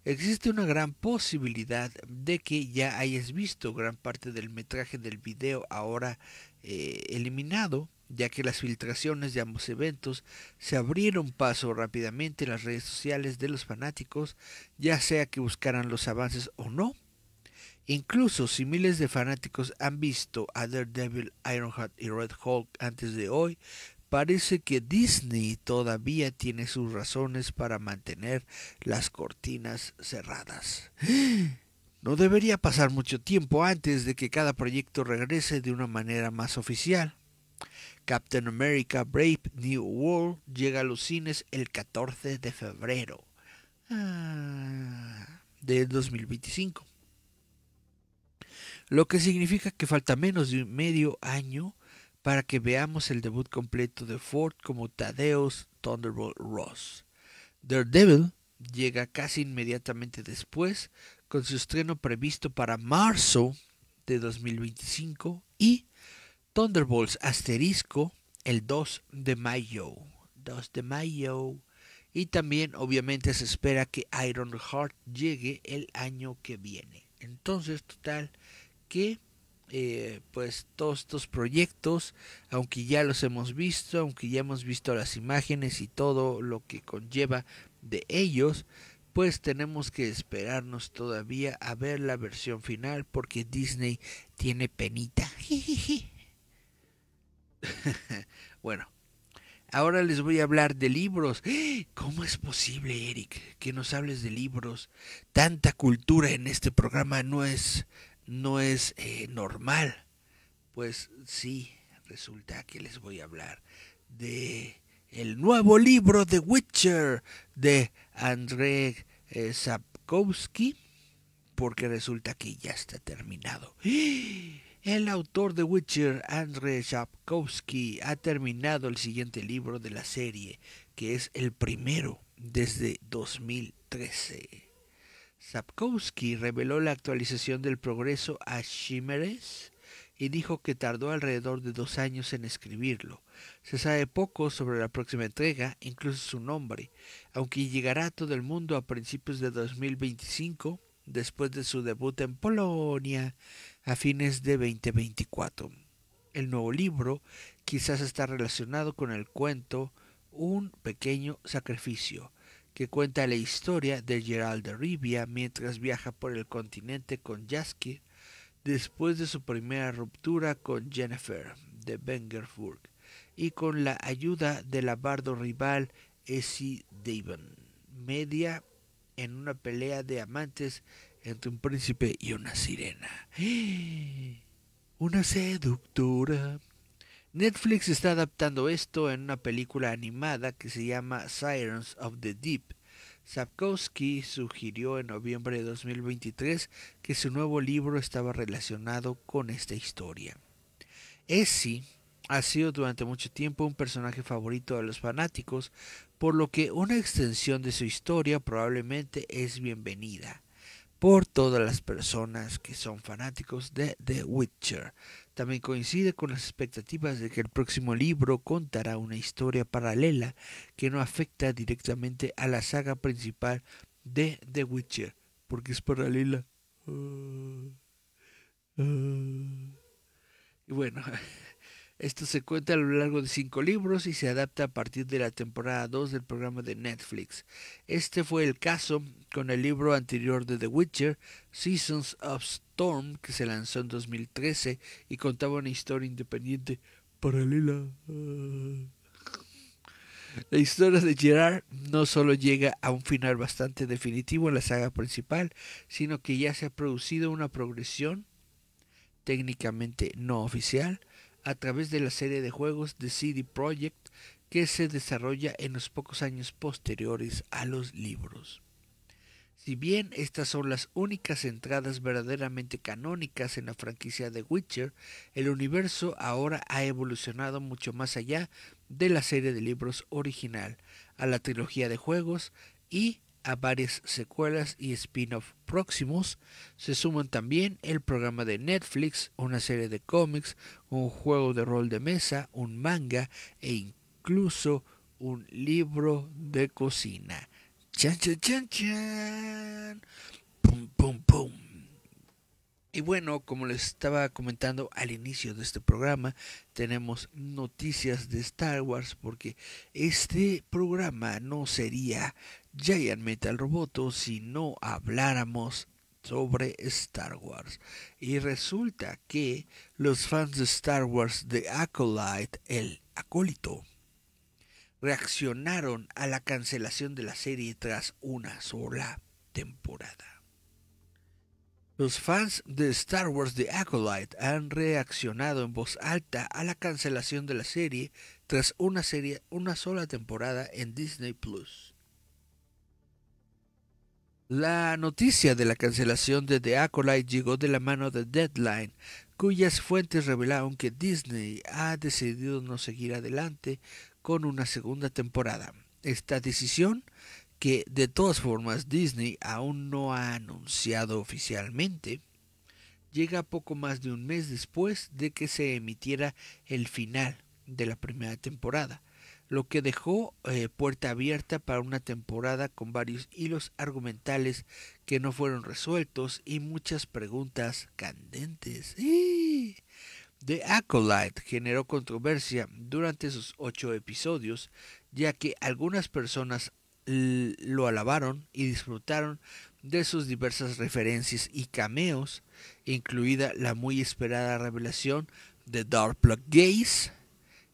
existe una gran posibilidad de que ya hayas visto gran parte del metraje del video ahora eh, eliminado, ya que las filtraciones de ambos eventos se abrieron paso rápidamente en las redes sociales de los fanáticos, ya sea que buscaran los avances o no. Incluso si miles de fanáticos han visto a Daredevil, Ironheart y Red Hulk antes de hoy, parece que Disney todavía tiene sus razones para mantener las cortinas cerradas. No debería pasar mucho tiempo antes de que cada proyecto regrese de una manera más oficial. Captain America Brave New World llega a los cines el 14 de febrero ah, de 2025 lo que significa que falta menos de medio año para que veamos el debut completo de Ford como Tadeus Thunderbolt Ross. Daredevil llega casi inmediatamente después con su estreno previsto para marzo de 2025 y Thunderbolts asterisco el 2 de mayo. 2 de mayo. Y también obviamente se espera que Ironheart llegue el año que viene. Entonces, total, que eh, pues todos estos proyectos, aunque ya los hemos visto, aunque ya hemos visto las imágenes y todo lo que conlleva de ellos, pues tenemos que esperarnos todavía a ver la versión final porque Disney tiene penita. bueno, ahora les voy a hablar de libros. ¿Cómo es posible, Eric, que nos hables de libros? Tanta cultura en este programa no es no es eh, normal. Pues sí, resulta que les voy a hablar de el nuevo libro de Witcher de Andrzej eh, Sapkowski, porque resulta que ya está terminado. El autor de Witcher, Andrzej Sapkowski, ha terminado el siguiente libro de la serie, que es el primero desde 2013. Sapkowski reveló la actualización del progreso a Shimerez y dijo que tardó alrededor de dos años en escribirlo. Se sabe poco sobre la próxima entrega, incluso su nombre, aunque llegará a todo el mundo a principios de 2025, después de su debut en Polonia, a fines de 2024. El nuevo libro quizás está relacionado con el cuento Un pequeño sacrificio, que cuenta la historia de Gerald de Rivia mientras viaja por el continente con Jasky después de su primera ruptura con Jennifer de Bengerfurg y con la ayuda de la bardo rival Essie Davon, media en una pelea de amantes entre un príncipe y una sirena. Una seductora Netflix está adaptando esto en una película animada que se llama Sirens of the Deep. Sapkowski sugirió en noviembre de 2023 que su nuevo libro estaba relacionado con esta historia. Essie ha sido durante mucho tiempo un personaje favorito de los fanáticos, por lo que una extensión de su historia probablemente es bienvenida por todas las personas que son fanáticos de The Witcher, también coincide con las expectativas de que el próximo libro contará una historia paralela que no afecta directamente a la saga principal de The Witcher, porque es paralela. Ah, ah. Y bueno, Esto se cuenta a lo largo de cinco libros y se adapta a partir de la temporada 2 del programa de Netflix. Este fue el caso con el libro anterior de The Witcher, Seasons of Storm, que se lanzó en 2013 y contaba una historia independiente paralela. La historia de Gerard no solo llega a un final bastante definitivo en la saga principal, sino que ya se ha producido una progresión técnicamente no oficial a través de la serie de juegos de CD Projekt que se desarrolla en los pocos años posteriores a los libros. Si bien estas son las únicas entradas verdaderamente canónicas en la franquicia de Witcher, el universo ahora ha evolucionado mucho más allá de la serie de libros original, a la trilogía de juegos y a varias secuelas y spin-off próximos. Se suman también el programa de Netflix, una serie de cómics, un juego de rol de mesa, un manga e incluso un libro de cocina. Chan, chan, chan, chan. Pum, pum, pum. Y bueno, como les estaba comentando al inicio de este programa, tenemos noticias de Star Wars porque este programa no sería Giant Metal Roboto si no habláramos sobre Star Wars. Y resulta que los fans de Star Wars The Acolyte, el acólito, reaccionaron a la cancelación de la serie tras una sola temporada. Los fans de Star Wars The Acolyte han reaccionado en voz alta a la cancelación de la serie tras una, serie, una sola temporada en Disney Plus. La noticia de la cancelación de The Acolyte llegó de la mano de Deadline, cuyas fuentes revelaron que Disney ha decidido no seguir adelante con una segunda temporada. Esta decisión, que de todas formas Disney aún no ha anunciado oficialmente, llega poco más de un mes después de que se emitiera el final de la primera temporada lo que dejó eh, puerta abierta para una temporada con varios hilos argumentales que no fueron resueltos y muchas preguntas candentes. The Acolyte generó controversia durante sus ocho episodios, ya que algunas personas lo alabaron y disfrutaron de sus diversas referencias y cameos, incluida la muy esperada revelación de Dark Plug Gaze.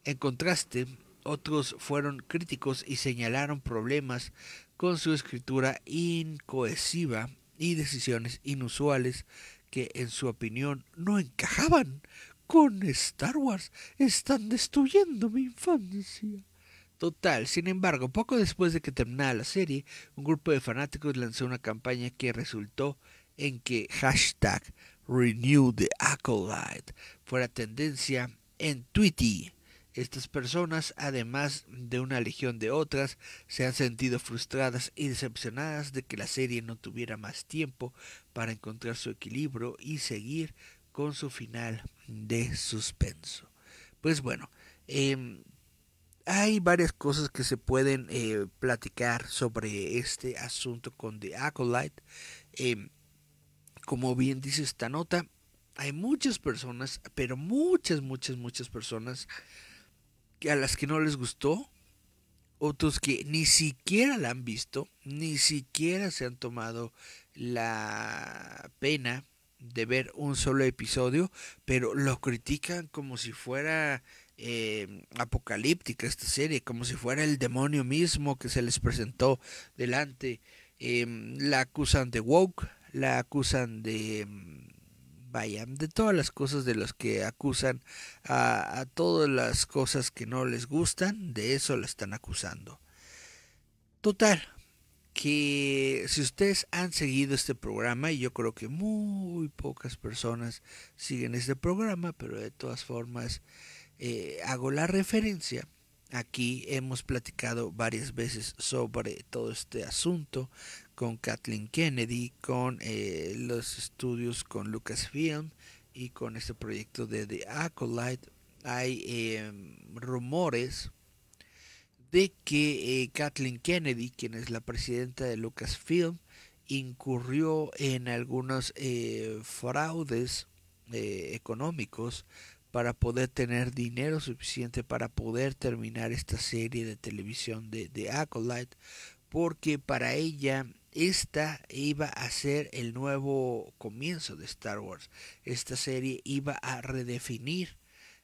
En contraste, otros fueron críticos y señalaron problemas con su escritura incohesiva y decisiones inusuales que en su opinión no encajaban con Star Wars. Están destruyendo mi infancia. Total, sin embargo, poco después de que terminara la serie, un grupo de fanáticos lanzó una campaña que resultó en que hashtag the fuera tendencia en Twitter. Estas personas, además de una legión de otras, se han sentido frustradas y decepcionadas de que la serie no tuviera más tiempo para encontrar su equilibrio y seguir con su final de suspenso. Pues bueno, em, hay varias cosas que se pueden eh, platicar sobre este asunto con The Acolyte. Em, como bien dice esta nota, hay muchas personas, pero muchas, muchas, muchas personas a las que no les gustó, otros que ni siquiera la han visto, ni siquiera se han tomado la pena de ver un solo episodio, pero lo critican como si fuera em, apocalíptica esta serie, como si fuera el demonio mismo que se les presentó delante. Em, la acusan de woke, la acusan de em, vaya, de todas las cosas de las que acusan a, todas las cosas que no les gustan, de eso la están acusando. Total, que si ustedes han seguido este programa, y yo creo que muy pocas personas siguen este programa, pero de todas formas eh, hago la referencia. Aquí hemos platicado varias veces sobre todo este asunto con Kathleen Kennedy, con eh, los estudios con Lucasfilm y con este proyecto de The Acolyte. Hay em, rumores de que eh, Kathleen Kennedy, quien es la presidenta de Lucasfilm, incurrió en algunos eh, fraudes económicos para poder tener dinero suficiente para poder terminar esta serie de televisión de, The Acolyte, porque para ella esta iba a ser el nuevo comienzo de Star Wars. Esta serie iba a redefinir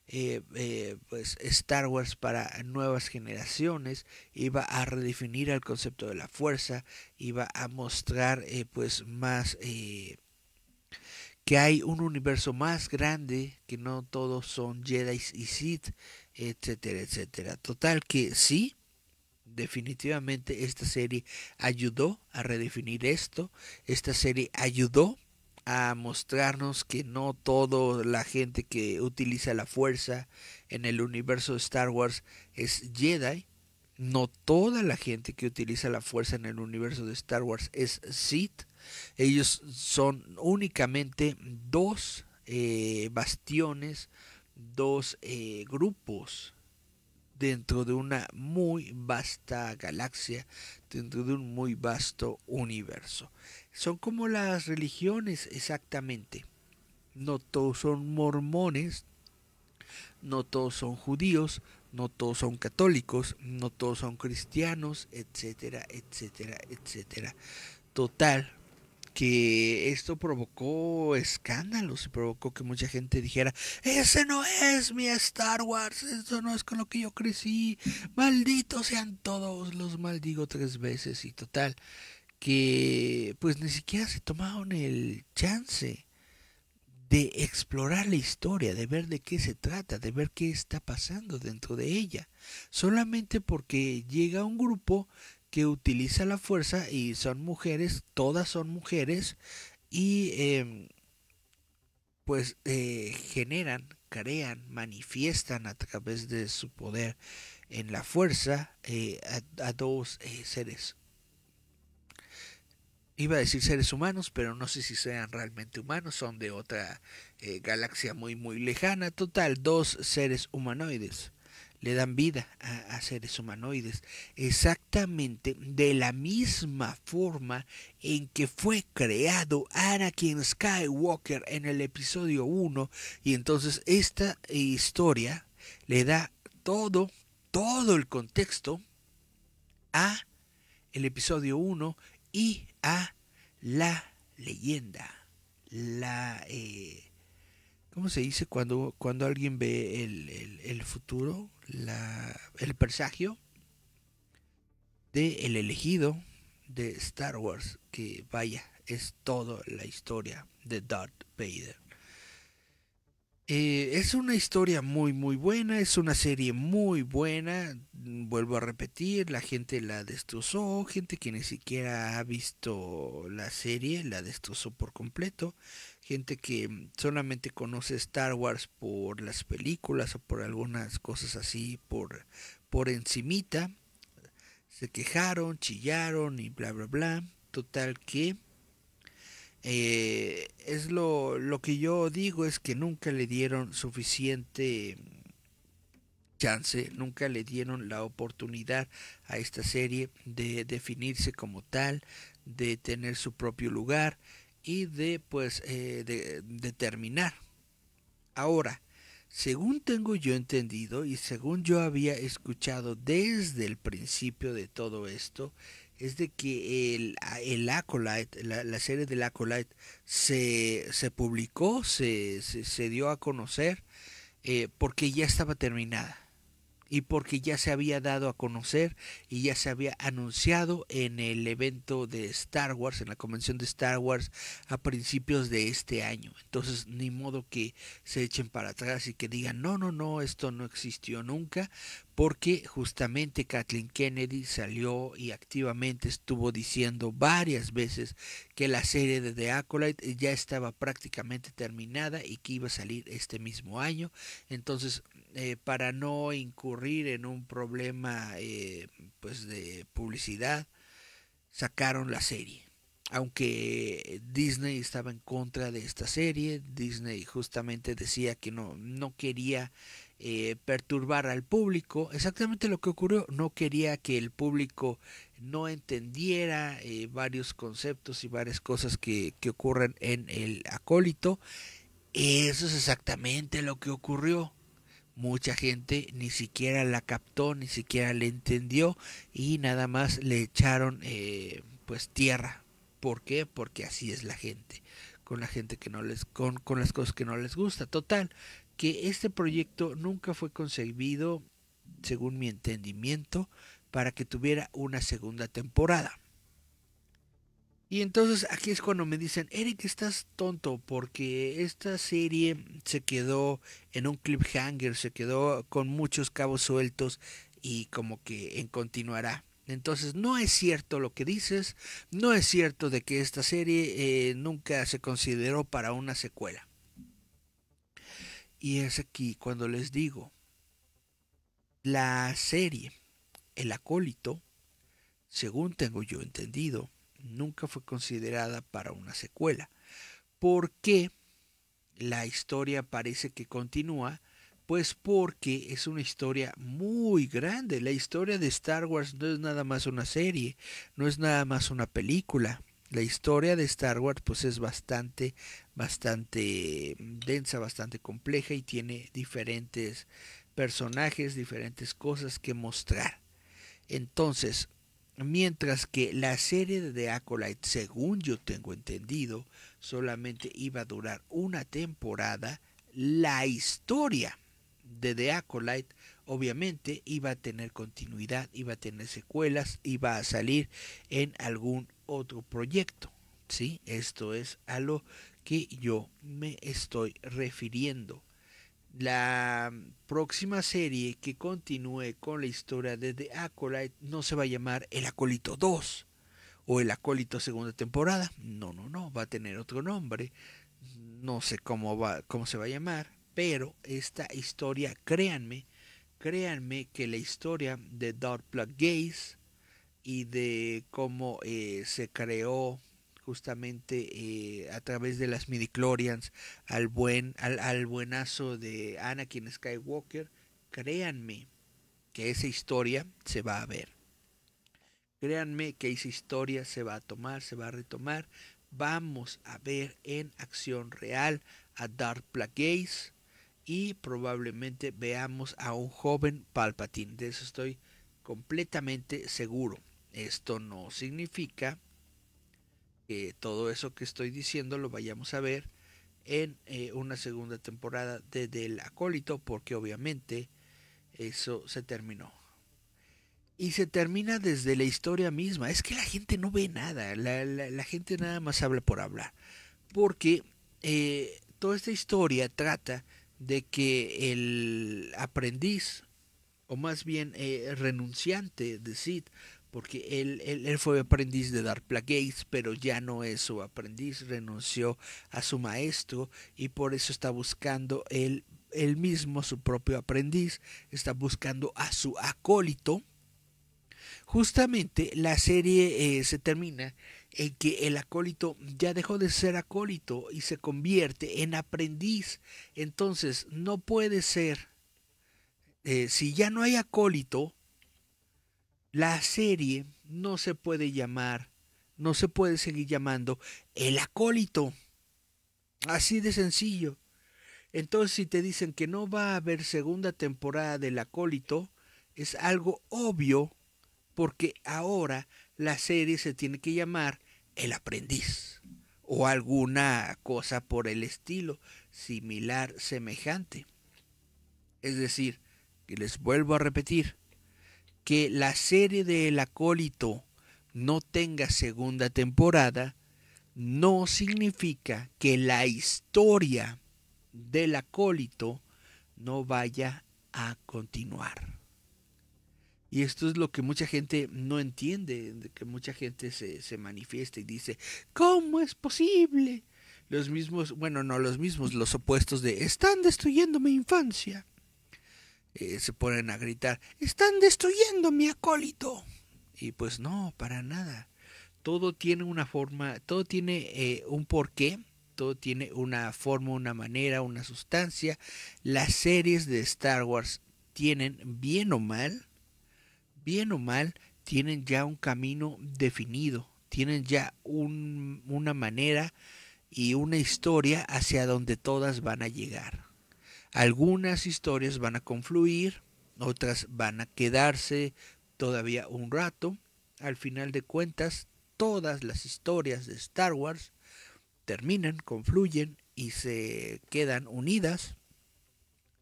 eh, eh, pues Star Wars para nuevas generaciones, iba a redefinir el concepto de la fuerza, iba a mostrar eh, pues más que hay un universo más grande, que no todos son Jedi y Sith, etcétera, etcétera. Total que sí, definitivamente esta serie ayudó a redefinir esto, esta serie ayudó a mostrarnos que no toda la gente que utiliza la fuerza en el universo de Star Wars es Jedi, no toda la gente que utiliza la fuerza en el universo de Star Wars es Sith, ellos son únicamente dos eh, bastiones, dos eh, grupos dentro de una muy vasta galaxia, dentro de un muy vasto universo. Son como las religiones exactamente. No todos son mormones, no todos son judíos, no todos son católicos, no todos son cristianos, etcétera, etcétera, etcétera. Total, que esto provocó escándalos y provocó que mucha gente dijera, ese no es mi Star Wars, ¡Eso no es con lo que yo crecí, malditos sean todos, los maldigo tres veces y total, que pues ni siquiera se tomaron el chance de explorar la historia, de ver de qué se trata, de ver qué está pasando dentro de ella, solamente porque llega un grupo que utiliza la fuerza y son mujeres, todas son mujeres y em, pues eh, generan, crean, manifiestan a través de su poder en la fuerza eh, a, a, dos eh, seres. Iba a decir seres humanos, pero no sé si sean realmente humanos, son de otra galaxia muy muy lejana. Total, dos seres humanoides le dan vida a, seres humanoides, exactamente de la misma forma en que fue creado Anakin Skywalker en el episodio 1 y entonces esta eh, historia le da todo, todo el contexto a el episodio 1 y a la leyenda, la... Eh, ¿Cómo se dice cuando, cuando alguien ve el, el, futuro, la, el presagio del El elegido de Star Wars? Que vaya, es toda la historia de Darth Vader. Eh, es una historia muy, muy buena, es una serie muy buena. Mm, vuelvo a repetir, la gente la destrozó, gente que ni siquiera ha visto la serie, la destrozó por completo. Gente que mm, solamente conoce Star Wars por las películas o por algunas cosas así, por, por encimita. Se quejaron, chillaron y bla, bla, bla. Total que eh, es lo, lo que yo digo es que nunca le dieron suficiente mm, chance, nunca le dieron la oportunidad a esta serie de definirse como tal, de tener su propio lugar y de pues eh, de, de terminar. Ahora, según tengo yo entendido y según yo había escuchado desde el principio de todo esto, es de que el, el Acolyte, la, serie del Acolyte, se, se publicó, se, se, dio a conocer, eh, porque ya estaba terminada y porque ya se había dado a conocer y ya se había anunciado en el evento de Star Wars, en la convención de Star Wars a principios de este año. Entonces, ni modo que se echen para atrás y que digan, no, no, no, esto no existió nunca, porque justamente Kathleen Kennedy salió y activamente estuvo diciendo varias veces que la serie de The Acolyte ya estaba prácticamente terminada y que iba a salir este mismo año. Entonces, eh, para no incurrir en un problema eh, pues de publicidad, sacaron la serie. Aunque Disney estaba en contra de esta serie, Disney justamente decía que no, no quería eh, perturbar al público, exactamente lo que ocurrió, no quería que el público no entendiera varios conceptos y varias cosas que ocurren en el acólito, eso es exactamente lo que ocurrió mucha gente ni siquiera la captó, ni siquiera le entendió y nada más le echaron eh, pues tierra. ¿Por qué? Porque así es la gente, con la gente que no les, con, con las cosas que no les gusta. Total, que este proyecto nunca fue concebido, según mi entendimiento, para que tuviera una segunda temporada. Y entonces aquí es cuando me dicen, Eric, estás tonto porque esta serie se quedó en un cliffhanger, se quedó con muchos cabos sueltos y como que en continuará. Entonces no es cierto lo que dices, no es cierto de que esta serie eh, nunca se consideró para una secuela. Y es aquí cuando les digo, la serie El acólito, según tengo yo entendido, nunca fue considerada para una secuela. ¿Por qué la historia parece que continúa? Pues porque es una historia muy grande. La historia de Star Wars no es nada más una serie, no es nada más una película. La historia de Star Wars pues es bastante, bastante mm, densa, bastante compleja y tiene diferentes personajes, diferentes cosas que mostrar. Entonces, Mientras que la serie de Acolyte, según yo tengo entendido, solamente iba a durar una temporada. La historia de The Acolyte obviamente iba a tener continuidad, iba a tener secuelas, iba a salir en algún otro proyecto. ¿sí? Esto es a lo que yo me estoy refiriendo. La próxima serie que continúe con la historia de The Acolyte no se va a llamar El Acolito 2 o El Acolito segunda temporada. No, no, no, va a tener otro nombre. No sé cómo, va, cómo se va a llamar, pero esta historia, créanme, créanme que la historia de Dark Plug Gaze y de cómo eh, se creó justamente eh, a través de las midichlorians al buen al, buenazo de Anakin Skywalker créanme que esa historia se va a ver créanme que esa historia se va a tomar se va a retomar vamos a ver en acción real a Darth Plagueis y probablemente veamos a un joven Palpatine de eso estoy completamente seguro esto no significa todo eso que estoy diciendo lo vayamos a ver en eh, una segunda temporada de Del Acólito, porque obviamente eso se terminó. Y se termina desde la historia misma. Es que la gente no ve nada, la, gente nada más habla por hablar. Porque eh, toda esta historia trata de que el aprendiz, o más bien eh, renunciante de Sid, porque él, él, fue aprendiz de Dark Plagueis, pero ya no es su aprendiz, renunció a su maestro y por eso está buscando él, mismo, su propio aprendiz, está buscando a su acólito. Justamente la serie eh, se termina en que el acólito ya dejó de ser acólito y se convierte en aprendiz. Entonces no puede ser, eh, si ya no hay acólito, la serie no se puede llamar, no se puede seguir llamando El acólito. Así de sencillo. Entonces si te dicen que no va a haber segunda temporada del acólito, es algo obvio porque ahora la serie se tiene que llamar El aprendiz o alguna cosa por el estilo similar, semejante. Es decir, que les vuelvo a repetir, que la serie de El Acólito no tenga segunda temporada no significa que la historia del acólito no vaya a continuar. Y esto es lo que mucha gente no entiende, que mucha gente se, se manifiesta y dice, ¿cómo es posible? Los mismos, bueno, no los mismos, los opuestos de, están destruyendo mi infancia. Eh, se ponen a gritar, están destruyendo mi acólito. Y pues no, para nada. Todo tiene una forma, todo tiene eh, un porqué, todo tiene una forma, una manera, una sustancia. Las series de Star Wars tienen, bien o mal, bien o mal, tienen ya un camino definido, tienen ya un, una manera y una historia hacia donde todas van a llegar. Algunas historias van a confluir, otras van a quedarse todavía un rato. Al final de cuentas, todas las historias de Star Wars terminan, confluyen y se quedan unidas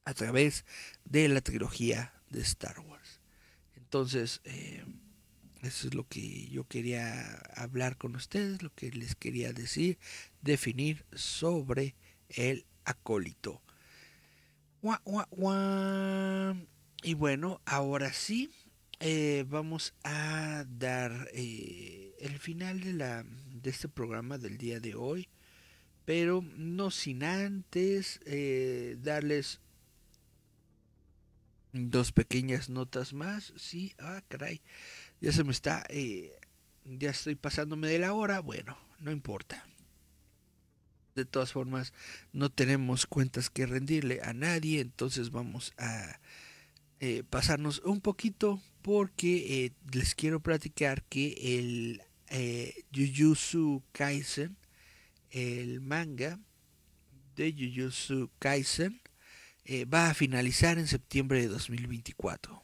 a través de la trilogía de Star Wars. Entonces, eh, eso es lo que yo quería hablar con ustedes, lo que les quería decir, definir sobre el acólito. Y bueno, ahora sí, eh, vamos a dar eh, el final de, la, de este programa del día de hoy, pero no sin antes eh, darles dos pequeñas notas más. Sí, ah, caray, ya se me está, ya estoy pasándome de la hora, bueno, no importa de todas formas no tenemos cuentas que rendirle a nadie, entonces vamos a eh, pasarnos un poquito porque eh, les quiero platicar que el eh, Jujutsu Kaisen, el manga de Jujutsu Kaisen, eh, va a finalizar en septiembre de 2024.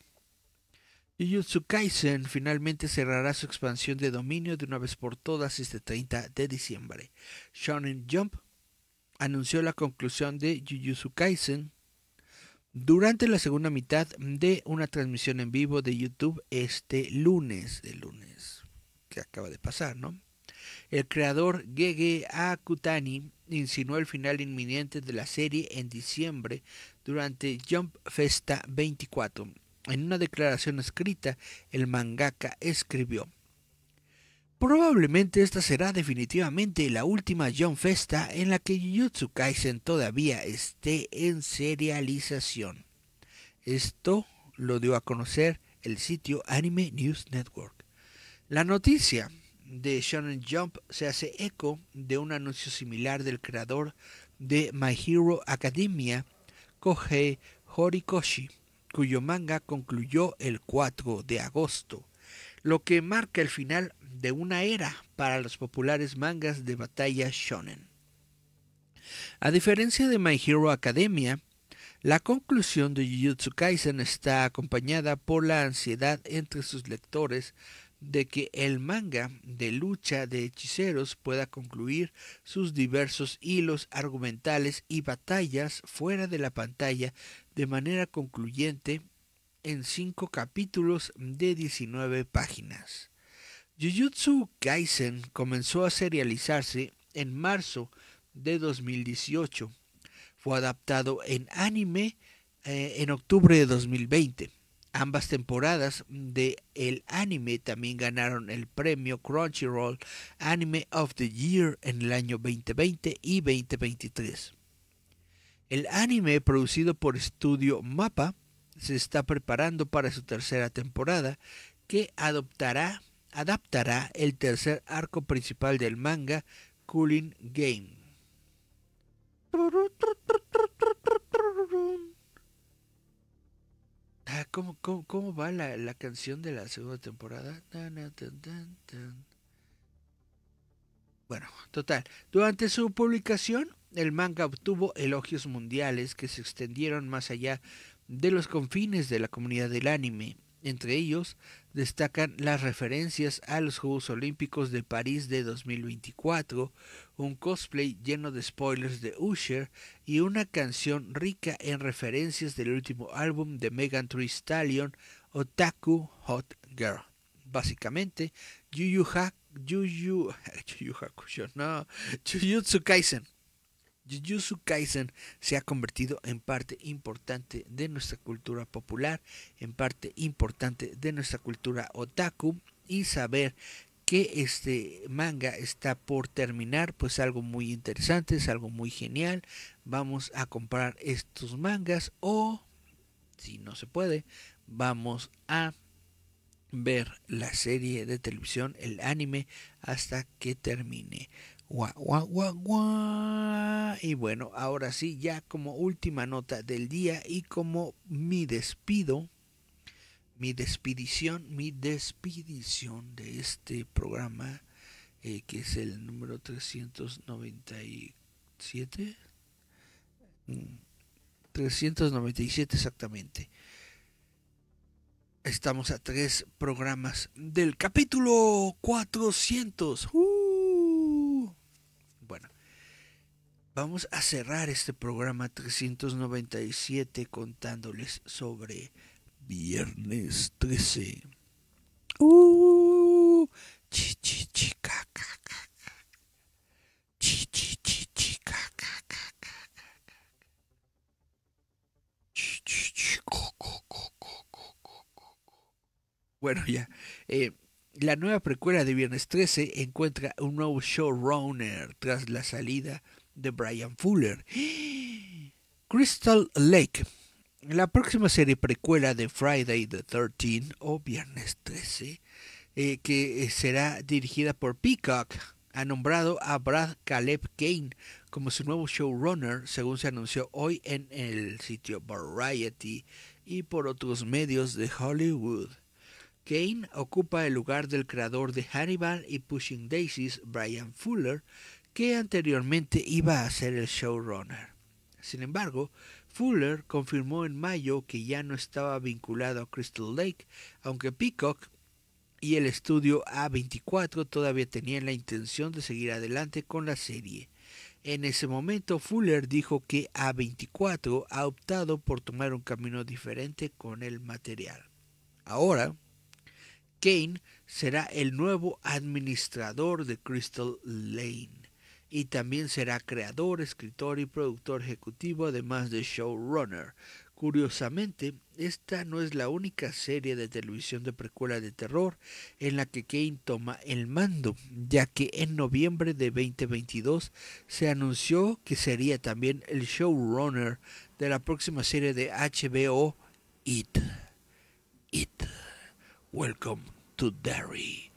Jujutsu Kaisen finalmente cerrará su expansión de dominio de una vez por todas este 30 de diciembre. Shonen Jump anunció la conclusión de Jujutsu Kaisen durante la segunda mitad de una transmisión en vivo de YouTube este lunes, el lunes que acaba de pasar, ¿no? El creador Gege Akutani insinuó el final inminente de la serie en diciembre durante Jump Festa 24 en una declaración escrita, el mangaka escribió, Probablemente esta será definitivamente la última Jump Festa en la que Jujutsu Kaisen todavía esté en serialización. Esto lo dio a conocer el sitio Anime News Network. La noticia de Shonen Jump se hace eco de un anuncio similar del creador de My Hero Academia, Kohei Horikoshi cuyo manga concluyó el 4 de agosto, lo que marca el final de una era para los populares mangas de batalla shonen. A diferencia de My Hero Academia, la conclusión de Jujutsu Kaisen está acompañada por la ansiedad entre sus lectores de que el manga de lucha de hechiceros pueda concluir sus diversos hilos argumentales y batallas fuera de la pantalla de manera concluyente en cinco capítulos de 19 páginas. Jujutsu Kaisen comenzó a serializarse en marzo de 2018. Fue adaptado en anime eh, en octubre de 2020 Ambas temporadas de el anime también ganaron el premio Crunchyroll Anime of the Year en el año 2020 y 2023. El anime producido por Estudio Mapa se está preparando para su tercera temporada que adoptará, adaptará el tercer arco principal del manga Cooling Game. Ah, ¿cómo, va la, canción de la segunda temporada? bueno, total. Durante su publicación, el manga obtuvo elogios mundiales que se extendieron más allá de los confines de la comunidad del anime. Entre ellos destacan las referencias a los Juegos Olímpicos de París de 2024, un cosplay lleno de spoilers de Usher y una canción rica en referencias del último álbum de Megan Thee Stallion, Otaku Hot Girl. Básicamente, Jujutsu Kaisen. Kaisen se ha convertido en parte importante de nuestra cultura popular, en parte importante de nuestra cultura otaku y saber que este manga está por terminar, pues algo muy interesante, es algo muy genial. Vamos a comprar estos mangas o, si no se puede, vamos a ver la serie de televisión, el anime, hasta que termine. Y bueno, ahora sí, ya como última nota del día y como mi despido, mi despedición, mi despedición de este programa, eh, que es el número 397. 397 mm, exactamente. Estamos a tres programas del capítulo 400. ¡Uh! Bueno, vamos a cerrar este programa 397 contándoles sobre viernes 13. Bueno, ya. Eh, la nueva precuela de Viernes 13 encuentra un nuevo showrunner tras la salida de Brian Fuller. Crystal Lake la próxima serie precuela de Friday the 13 o Viernes 13, eh, que eh, será dirigida por Peacock, ha nombrado a Brad Caleb Kane como su nuevo showrunner, según se anunció hoy en el sitio Variety y por otros medios de Hollywood. Kane ocupa el lugar del creador de Hannibal y Pushing Daisies, Brian Fuller, que anteriormente iba a ser el showrunner. Sin embargo, Fuller confirmó en mayo que ya no estaba vinculado a Crystal Lake, aunque Peacock y el estudio A24 todavía tenían la intención de seguir adelante con la serie. En ese momento Fuller dijo que A24 ha optado por tomar un camino diferente con el material. Ahora, Kane será el nuevo administrador de Crystal Lane y también será creador, escritor y productor ejecutivo, además de showrunner. Curiosamente, esta no es la única serie de televisión de precuela de terror en la que Kane toma el mando, ya que en noviembre de 2022 se anunció que sería también el showrunner de la próxima serie de HBO It. It. Welcome to Derry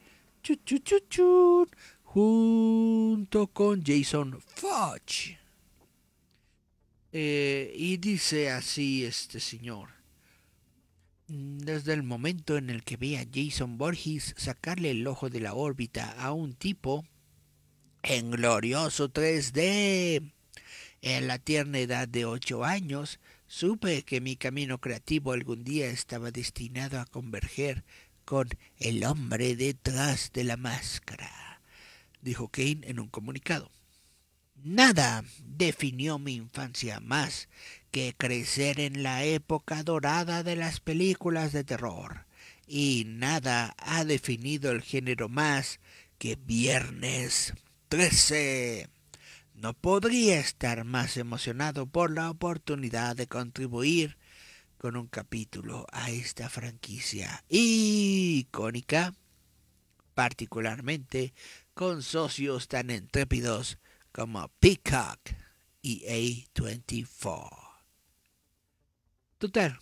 junto con Jason Foch. Eh, y dice así este señor. Desde el momento en el que vi a Jason Borges sacarle el ojo de la órbita a un tipo en glorioso 3D, en la tierna edad de 8 años, supe que mi camino creativo algún día estaba destinado a converger con el hombre detrás de la máscara dijo Kane en un comunicado. Nada definió mi infancia más que crecer en la época dorada de las películas de terror, y nada ha definido el género más que Viernes 13. No podría estar más emocionado por la oportunidad de contribuir con un capítulo a esta franquicia icónica, particularmente con socios tan intrépidos como Peacock y A24. Total,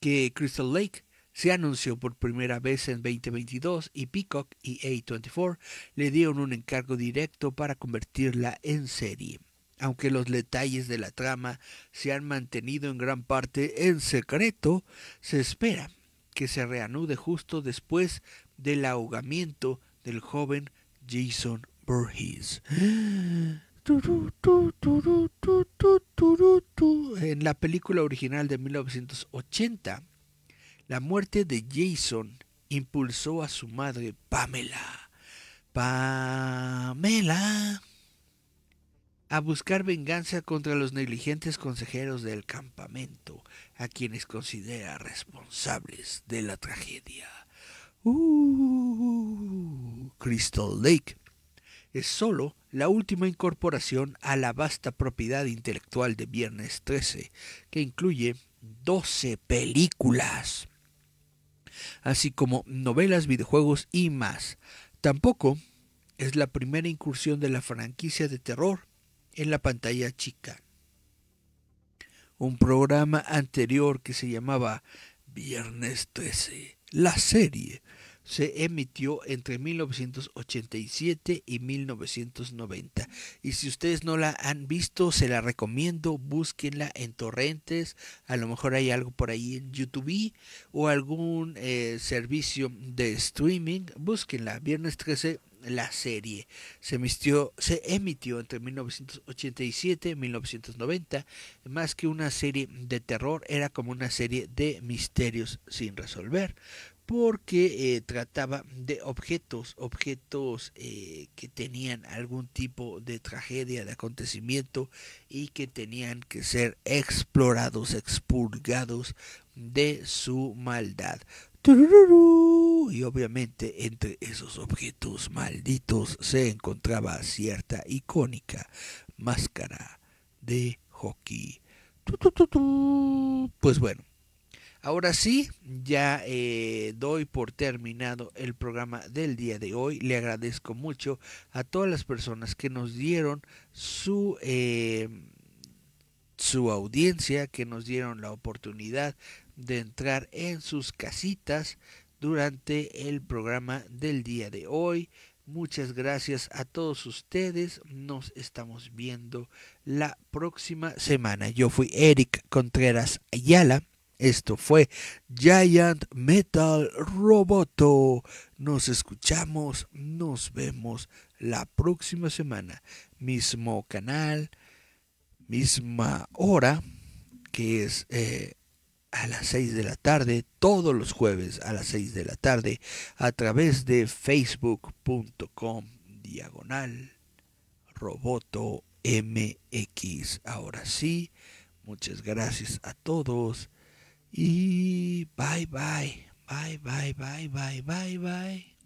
que Crystal Lake se anunció por primera vez en 2022 y Peacock y A24 le dieron un encargo directo para convertirla en serie, aunque los detalles de la trama se han mantenido en gran parte en secreto, se espera que se reanude justo después del ahogamiento del joven Jason Burgess. En la película original de 1980, la muerte de Jason impulsó a su madre Pamela. Pamela a buscar venganza contra los negligentes consejeros del campamento, a quienes considera responsables de la tragedia. Uh, Crystal Lake es solo la última incorporación a la vasta propiedad intelectual de Viernes 13, que incluye 12 películas, así como novelas, videojuegos y más. Tampoco es la primera incursión de la franquicia de terror en la pantalla chica. Un programa anterior que se llamaba Viernes 13 la serie se emitió entre 1987 y 1990. Y si ustedes no la han visto, se la recomiendo, búsquenla en torrentes, a lo mejor hay algo por ahí en YouTube o algún eh, servicio de streaming, búsquenla, viernes 13 la serie. Se emitió, se emitió entre 1987 y 1990. Más que una serie de terror, era como una serie de misterios sin resolver porque eh, trataba de objetos, objetos eh, que tenían algún tipo de tragedia, de acontecimiento y que tenían que ser explorados, expurgados de su maldad. Y obviamente entre esos objetos malditos se encontraba cierta icónica máscara de hockey. Pues bueno, Ahora sí, ya eh, doy por terminado el programa del día de hoy. Le agradezco mucho a todas las personas que nos dieron su, eh, su audiencia, que nos dieron la oportunidad de entrar en sus casitas durante el programa del día de hoy. Muchas gracias a todos ustedes. Nos estamos viendo la próxima semana. Yo fui Eric Contreras Ayala esto fue Giant Metal Roboto. Nos escuchamos, nos vemos la próxima semana. Mismo canal, misma hora, que es eh, a las 6 de la tarde, todos los jueves a las 6 de la tarde, a través de facebook.com diagonal roboto mx. Ahora sí, muchas gracias a todos Y bye bye, bye bye, bye bye, bye bye.